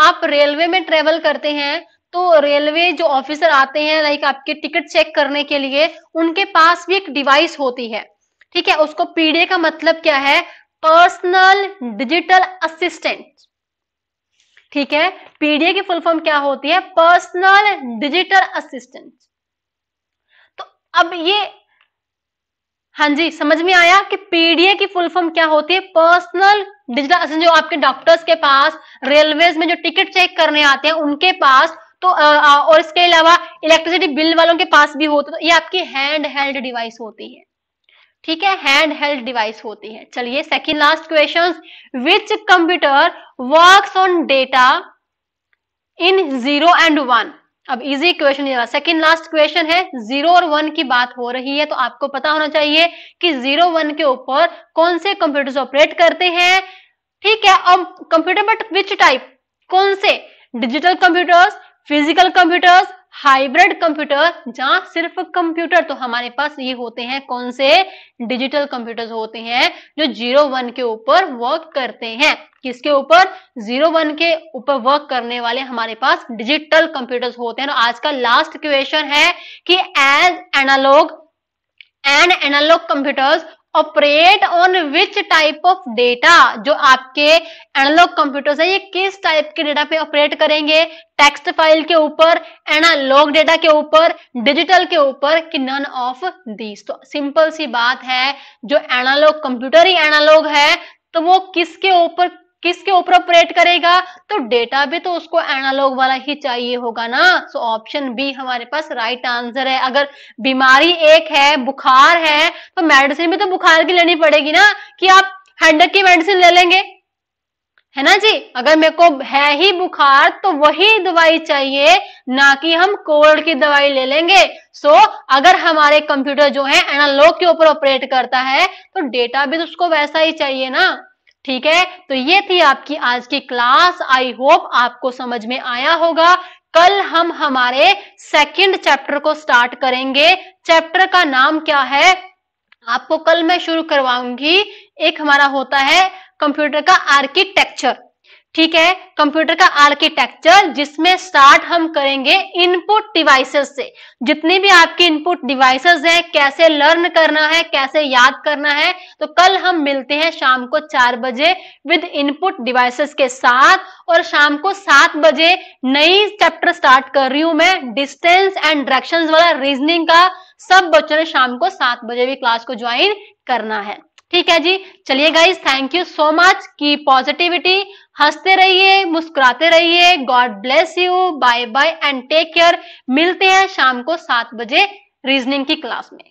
आप रेलवे में ट्रेवल करते हैं तो रेलवे जो ऑफिसर आते हैं लाइक आपके टिकट चेक करने के लिए उनके पास भी एक डिवाइस होती है ठीक है उसको पीडीए का मतलब क्या है पर्सनल डिजिटल असिस्टेंट ठीक है पीडीए की फुल फॉर्म क्या होती है पर्सनल डिजिटल असिस्टेंट तो अब ये हाँ जी समझ में आया कि पीडीए की फुल फॉर्म क्या होती है पर्सनल डिजिटल असिस्टेंट जो आपके डॉक्टर्स के पास रेलवेज में जो टिकट चेक करने आते हैं उनके पास तो आ, और इसके अलावा इलेक्ट्रिसिटी बिल वालों के पास भी होते तो, तो ये आपकी हैंड हेल्ड डिवाइस होती है ठीक है हैंड हेल्ड डिवाइस होती है चलिए second last question which computer work on data in zero and one अब easy question second last question है जीरो और वन की बात हो रही है तो आपको पता होना चाहिए कि जीरो वन के ऊपर कौन से कंप्यूटर्स ऑपरेट करते हैं ठीक है अब कंप्यूटर बट विच टाइप कौन से digital computers physical computers hybrid computer जहां सिर्फ कंप्यूटर तो हमारे पास ये होते हैं कौन से डिजिटल कंप्यूटर्स होते हैं जो जीरो वन के ऊपर वर्क करते हैं किसके ऊपर जीरो वन के ऊपर वर्क करने वाले हमारे पास डिजिटल कंप्यूटर्स होते हैं और आज का लास्ट क्वेश्चन है कि as analogue and analogue computers operate on which type of data जो आपके एनालॉग कंप्यूटर है ये किस टाइप के डेटा पे ऑपरेट करेंगे टेक्स्ट फाइल के ऊपर एनालॉग डेटा के ऊपर डिजिटल के ऊपर कि नन ऑफ दीज तो सिंपल सी बात है जो एनालॉग कंप्यूटर ही एनालॉग है तो वो किसके ऊपर किसके ऊपर ऑपरेट करेगा तो डेटा भी तो उसको एनालॉग वाला ही चाहिए होगा ना सो ऑप्शन बी हमारे पास राइट आंसर है अगर बीमारी एक है बुखार है तो मेडिसिन भी तो बुखार की लेनी पड़ेगी ना कि आप हैंडक की मेडिसिन ले लेंगे है ना जी अगर मेरे को है ही बुखार तो वही दवाई चाहिए ना कि हम कोल्ड की दवाई ले लेंगे सो so, अगर हमारे कंप्यूटर जो है एनालॉग के ऊपर ऑपरेट करता है तो डेटा भी तो उसको वैसा ही चाहिए ना ठीक है तो ये थी आपकी आज की क्लास आई होप आपको समझ में आया होगा कल हम हमारे सेकंड चैप्टर को स्टार्ट करेंगे चैप्टर का नाम क्या है आपको कल मैं शुरू करवाऊंगी एक हमारा होता है कंप्यूटर का आर्किटेक्चर ठीक है कंप्यूटर का आर्किटेक्चर जिसमें स्टार्ट हम करेंगे इनपुट डिवाइसेस से जितने भी आपके इनपुट डिवाइसेस हैं कैसे लर्न करना है कैसे याद करना है तो कल हम मिलते हैं शाम को चार बजे विद इनपुट डिवाइसेस के साथ और शाम को सात बजे नई चैप्टर स्टार्ट कर रही हूं मैं डिस्टेंस एंड डायरेक्शन वाला रीजनिंग का सब बच्चों ने शाम को सात बजे भी क्लास को ज्वाइन करना है ठीक है जी चलिए guys thank you so much की पॉजिटिविटी हंसते रहिए मुस्कुराते रहिए god bless you bye bye and take care मिलते हैं शाम को सात बजे रीजनिंग की क्लास में